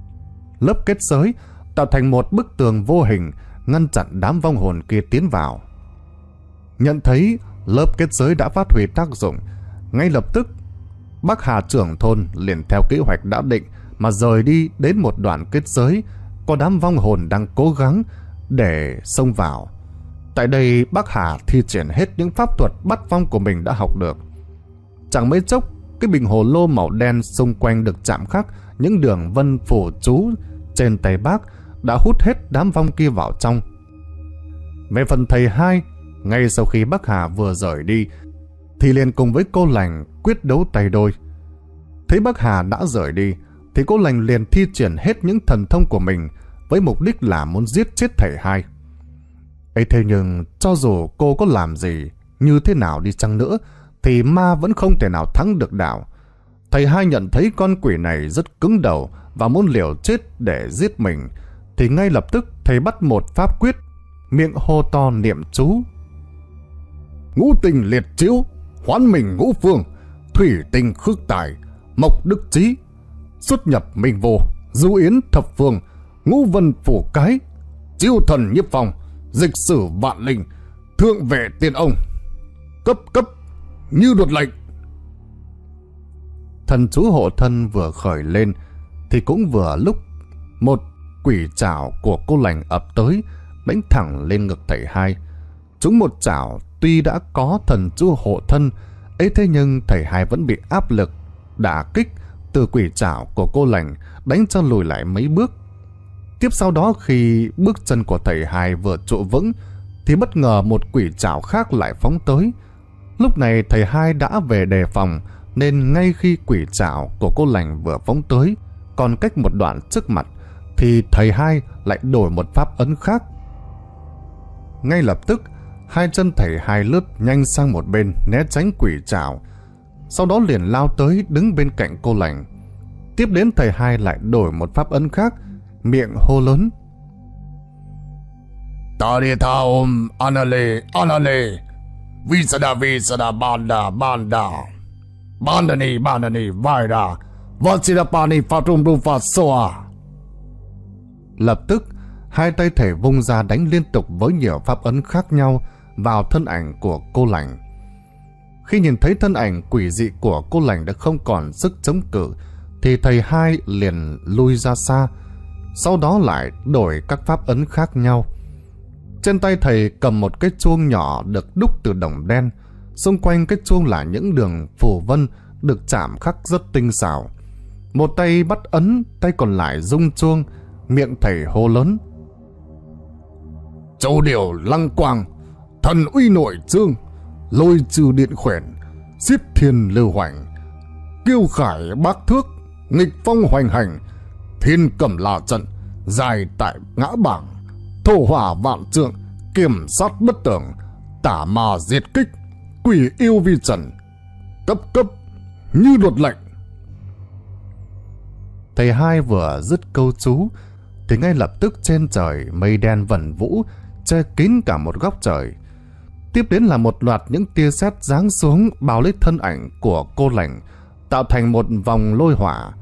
lớp kết giới tạo thành một bức tường vô hình ngăn chặn đám vong hồn kia tiến vào. Nhận thấy lớp kết giới đã phát huy tác dụng, ngay lập tức Bắc Hà trưởng thôn liền theo kế hoạch đã định mà rời đi đến một đoạn kết giới có đám vong hồn đang cố gắng để xông vào. Tại đây Bắc Hà thi triển hết những pháp thuật bắt vong của mình đã học được. Chẳng mấy chốc cái bình hồ lô màu đen xung quanh được chạm khắc những đường vân phủ chú trên tay bác đã hút hết đám vong kia vào trong. Về phần thầy hai, ngay sau khi bác Hà vừa rời đi, thì liền cùng với cô lành quyết đấu tay đôi. Thấy bác Hà đã rời đi, thì cô lành liền thi triển hết những thần thông của mình với mục đích là muốn giết chết thầy hai. ấy thế nhưng, cho dù cô có làm gì, như thế nào đi chăng nữa, thì ma vẫn không thể nào thắng được đạo. Thầy hai nhận thấy con quỷ này rất cứng đầu và muốn liều chết để giết mình, thì ngay lập tức thầy bắt một pháp quyết, miệng hô to niệm chú. Ngũ tình liệt chiếu, hoán mình ngũ phương, thủy tinh khước tài, mộc đức trí, xuất nhập minh vô, du yến thập phương, ngũ vân phủ cái, chiêu thần nhiếp phòng, dịch sử vạn linh, thượng vệ tiên ông, cấp cấp như đột lệnh. Thần chú hộ thân vừa khởi lên, thì cũng vừa lúc một quỷ chảo của cô lành ập tới, đánh thẳng lên ngực thầy hai. Chúng một chảo tuy đã có thần chú hộ thân, ấy thế nhưng thầy hai vẫn bị áp lực, đả kích từ quỷ chảo của cô lành đánh cho lùi lại mấy bước. Tiếp sau đó khi bước chân của thầy hai vừa trụ vững, thì bất ngờ một quỷ chảo khác lại phóng tới, Lúc này thầy hai đã về đề phòng, nên ngay khi quỷ chảo của cô lành vừa phóng tới, còn cách một đoạn trước mặt, thì thầy hai lại đổi một pháp ấn khác. Ngay lập tức, hai chân thầy hai lướt nhanh sang một bên né tránh quỷ chảo, sau đó liền lao tới đứng bên cạnh cô lành. Tiếp đến thầy hai lại đổi một pháp ấn khác, miệng hô lớn. Ta đi thao ôm, Anale, lê Visada Visada Banda Banda Bandani Bandani Vaira Vatsirapani Fatum Rufa Soa Lập tức hai tay thể vung ra đánh liên tục với nhiều pháp ấn khác nhau vào thân ảnh của cô lành. Khi nhìn thấy thân ảnh quỷ dị của cô lành đã không còn sức chống cự, thì thầy hai liền lui ra xa, sau đó lại đổi các pháp ấn khác nhau. Trên tay thầy cầm một cái chuông nhỏ được đúc từ đồng đen. Xung quanh cái chuông là những đường phù vân được chạm khắc rất tinh xảo. Một tay bắt ấn, tay còn lại rung chuông, miệng thầy hô lớn. Châu điều lăng quang, thần uy nội trương, lôi trừ điện khuyển, xếp thiên lưu hoành, kiêu khải bác thước, nghịch phong hoành hành, thiên cẩm là trận, dài tại ngã bảng thổ hỏa vạn trượng, kiểm sát bất tưởng, tả mà diệt kích, quỷ yêu vi trần, cấp cấp, như luật lệnh. Thầy hai vừa dứt câu chú, thì ngay lập tức trên trời mây đen vẩn vũ, che kín cả một góc trời. Tiếp đến là một loạt những tia sét giáng xuống bao lấy thân ảnh của cô lành, tạo thành một vòng lôi hỏa.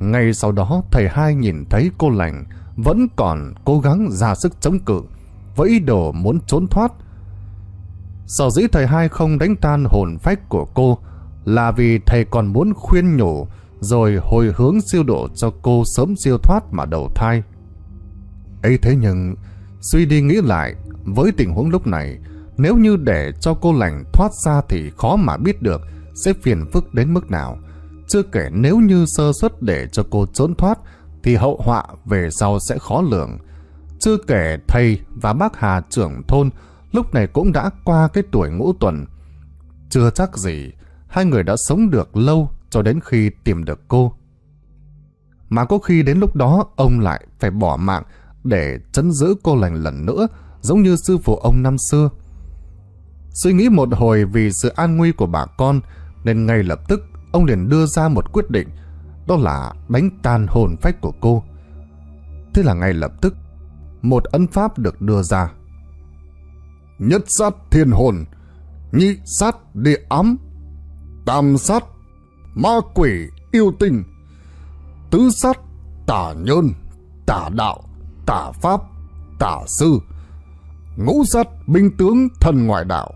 Ngay sau đó thầy hai nhìn thấy cô lành, vẫn còn cố gắng ra sức chống cự với ý đồ muốn trốn thoát. Sở dĩ thầy hai không đánh tan hồn phách của cô là vì thầy còn muốn khuyên nhủ rồi hồi hướng siêu độ cho cô sớm siêu thoát mà đầu thai. ấy thế nhưng, suy đi nghĩ lại, với tình huống lúc này, nếu như để cho cô lành thoát ra thì khó mà biết được sẽ phiền phức đến mức nào. Chưa kể nếu như sơ suất để cho cô trốn thoát thì hậu họa về sau sẽ khó lường. Chưa kể thầy và bác Hà trưởng thôn lúc này cũng đã qua cái tuổi ngũ tuần. Chưa chắc gì, hai người đã sống được lâu cho đến khi tìm được cô. Mà có khi đến lúc đó ông lại phải bỏ mạng để chấn giữ cô lành lần nữa, giống như sư phụ ông năm xưa. Suy nghĩ một hồi vì sự an nguy của bà con, nên ngay lập tức ông liền đưa ra một quyết định đó là đánh tan hồn phách của cô. Thế là ngay lập tức, một ân pháp được đưa ra. Nhất sát thiên hồn, nhị sát địa ám, tam sát, ma quỷ yêu tinh, tứ sát tả nhơn, tả đạo, tả pháp, tả sư, ngũ sát binh tướng thần ngoại đạo.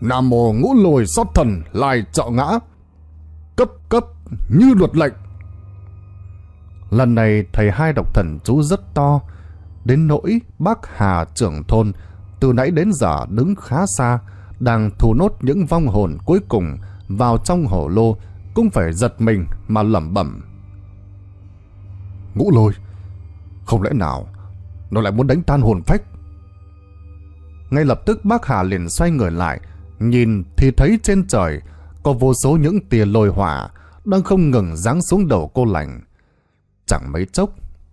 Nam mô ngũ lồi sát thần lai trọ ngã, như luật lệnh. Lần này thầy hai độc thần chú rất to, đến nỗi bác Hà trưởng thôn từ nãy đến giờ đứng khá xa, đang thu nốt những vong hồn cuối cùng vào trong hổ lô cũng phải giật mình mà lẩm bẩm. Ngũ lôi, không lẽ nào nó lại muốn đánh tan hồn phách? Ngay lập tức bác Hà liền xoay người lại, nhìn thì thấy trên trời có vô số những tia lôi hỏa đang không ngừng giáng xuống đầu cô lành. Chẳng mấy chốc,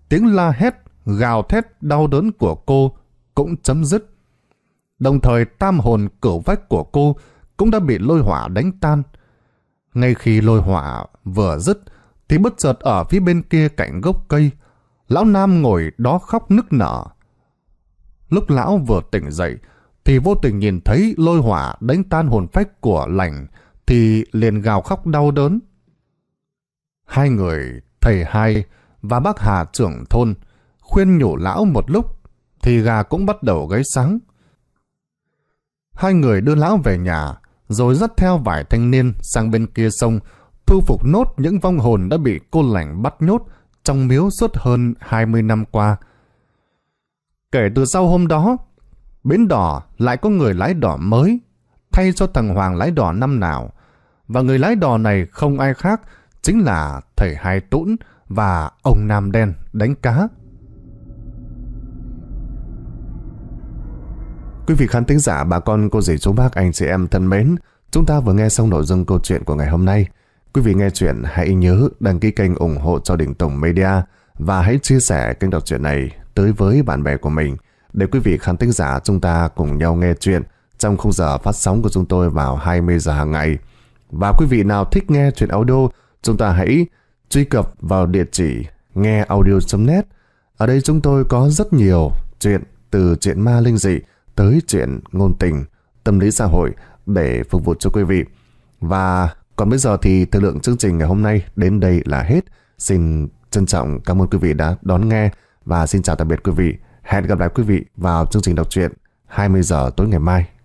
tiếng la hét, gào thét đau đớn của cô cũng chấm dứt. Đồng thời tam hồn cửu vách của cô cũng đã bị lôi hỏa đánh tan. Ngay khi lôi hỏa vừa dứt, thì bất chợt ở phía bên kia cạnh gốc cây, lão nam ngồi đó khóc nức nở. Lúc lão vừa tỉnh dậy, thì vô tình nhìn thấy lôi hỏa đánh tan hồn phách của lành, thì liền gào khóc đau đớn. Hai người, thầy hai và bác Hà trưởng thôn, khuyên nhủ lão một lúc, thì gà cũng bắt đầu gáy sáng. Hai người đưa lão về nhà, rồi dắt theo vài thanh niên sang bên kia sông, thu phục nốt những vong hồn đã bị cô lành bắt nhốt trong miếu suốt hơn 20 năm qua. Kể từ sau hôm đó, bến đỏ lại có người lái đỏ mới, thay cho thằng Hoàng lái đỏ năm nào. Và người lái đò này không ai khác chính là thầy Hai Tũn và ông Nam Đen đánh cá. Quý vị khán thính giả, bà con, cô dì chú bác, anh chị em thân mến, chúng ta vừa nghe xong nội dung câu chuyện của ngày hôm nay. Quý vị nghe chuyện hãy nhớ đăng ký kênh ủng hộ cho Đình Tổng Media và hãy chia sẻ kênh đọc truyện này tới với bạn bè của mình để quý vị khán thính giả chúng ta cùng nhau nghe chuyện trong khung giờ phát sóng của chúng tôi vào 20 giờ hàng ngày. Và quý vị nào thích nghe chuyện audio chúng ta hãy truy cập vào địa chỉ nghe audio.net. Ở đây chúng tôi có rất nhiều chuyện từ chuyện ma linh dị tới chuyện ngôn tình, tâm lý xã hội để phục vụ cho quý vị. Và còn bây giờ thì thời lượng chương trình ngày hôm nay đến đây là hết. Xin trân trọng cảm ơn quý vị đã đón nghe và xin chào tạm biệt quý vị. Hẹn gặp lại quý vị vào chương trình đọc truyện 20 giờ tối ngày mai.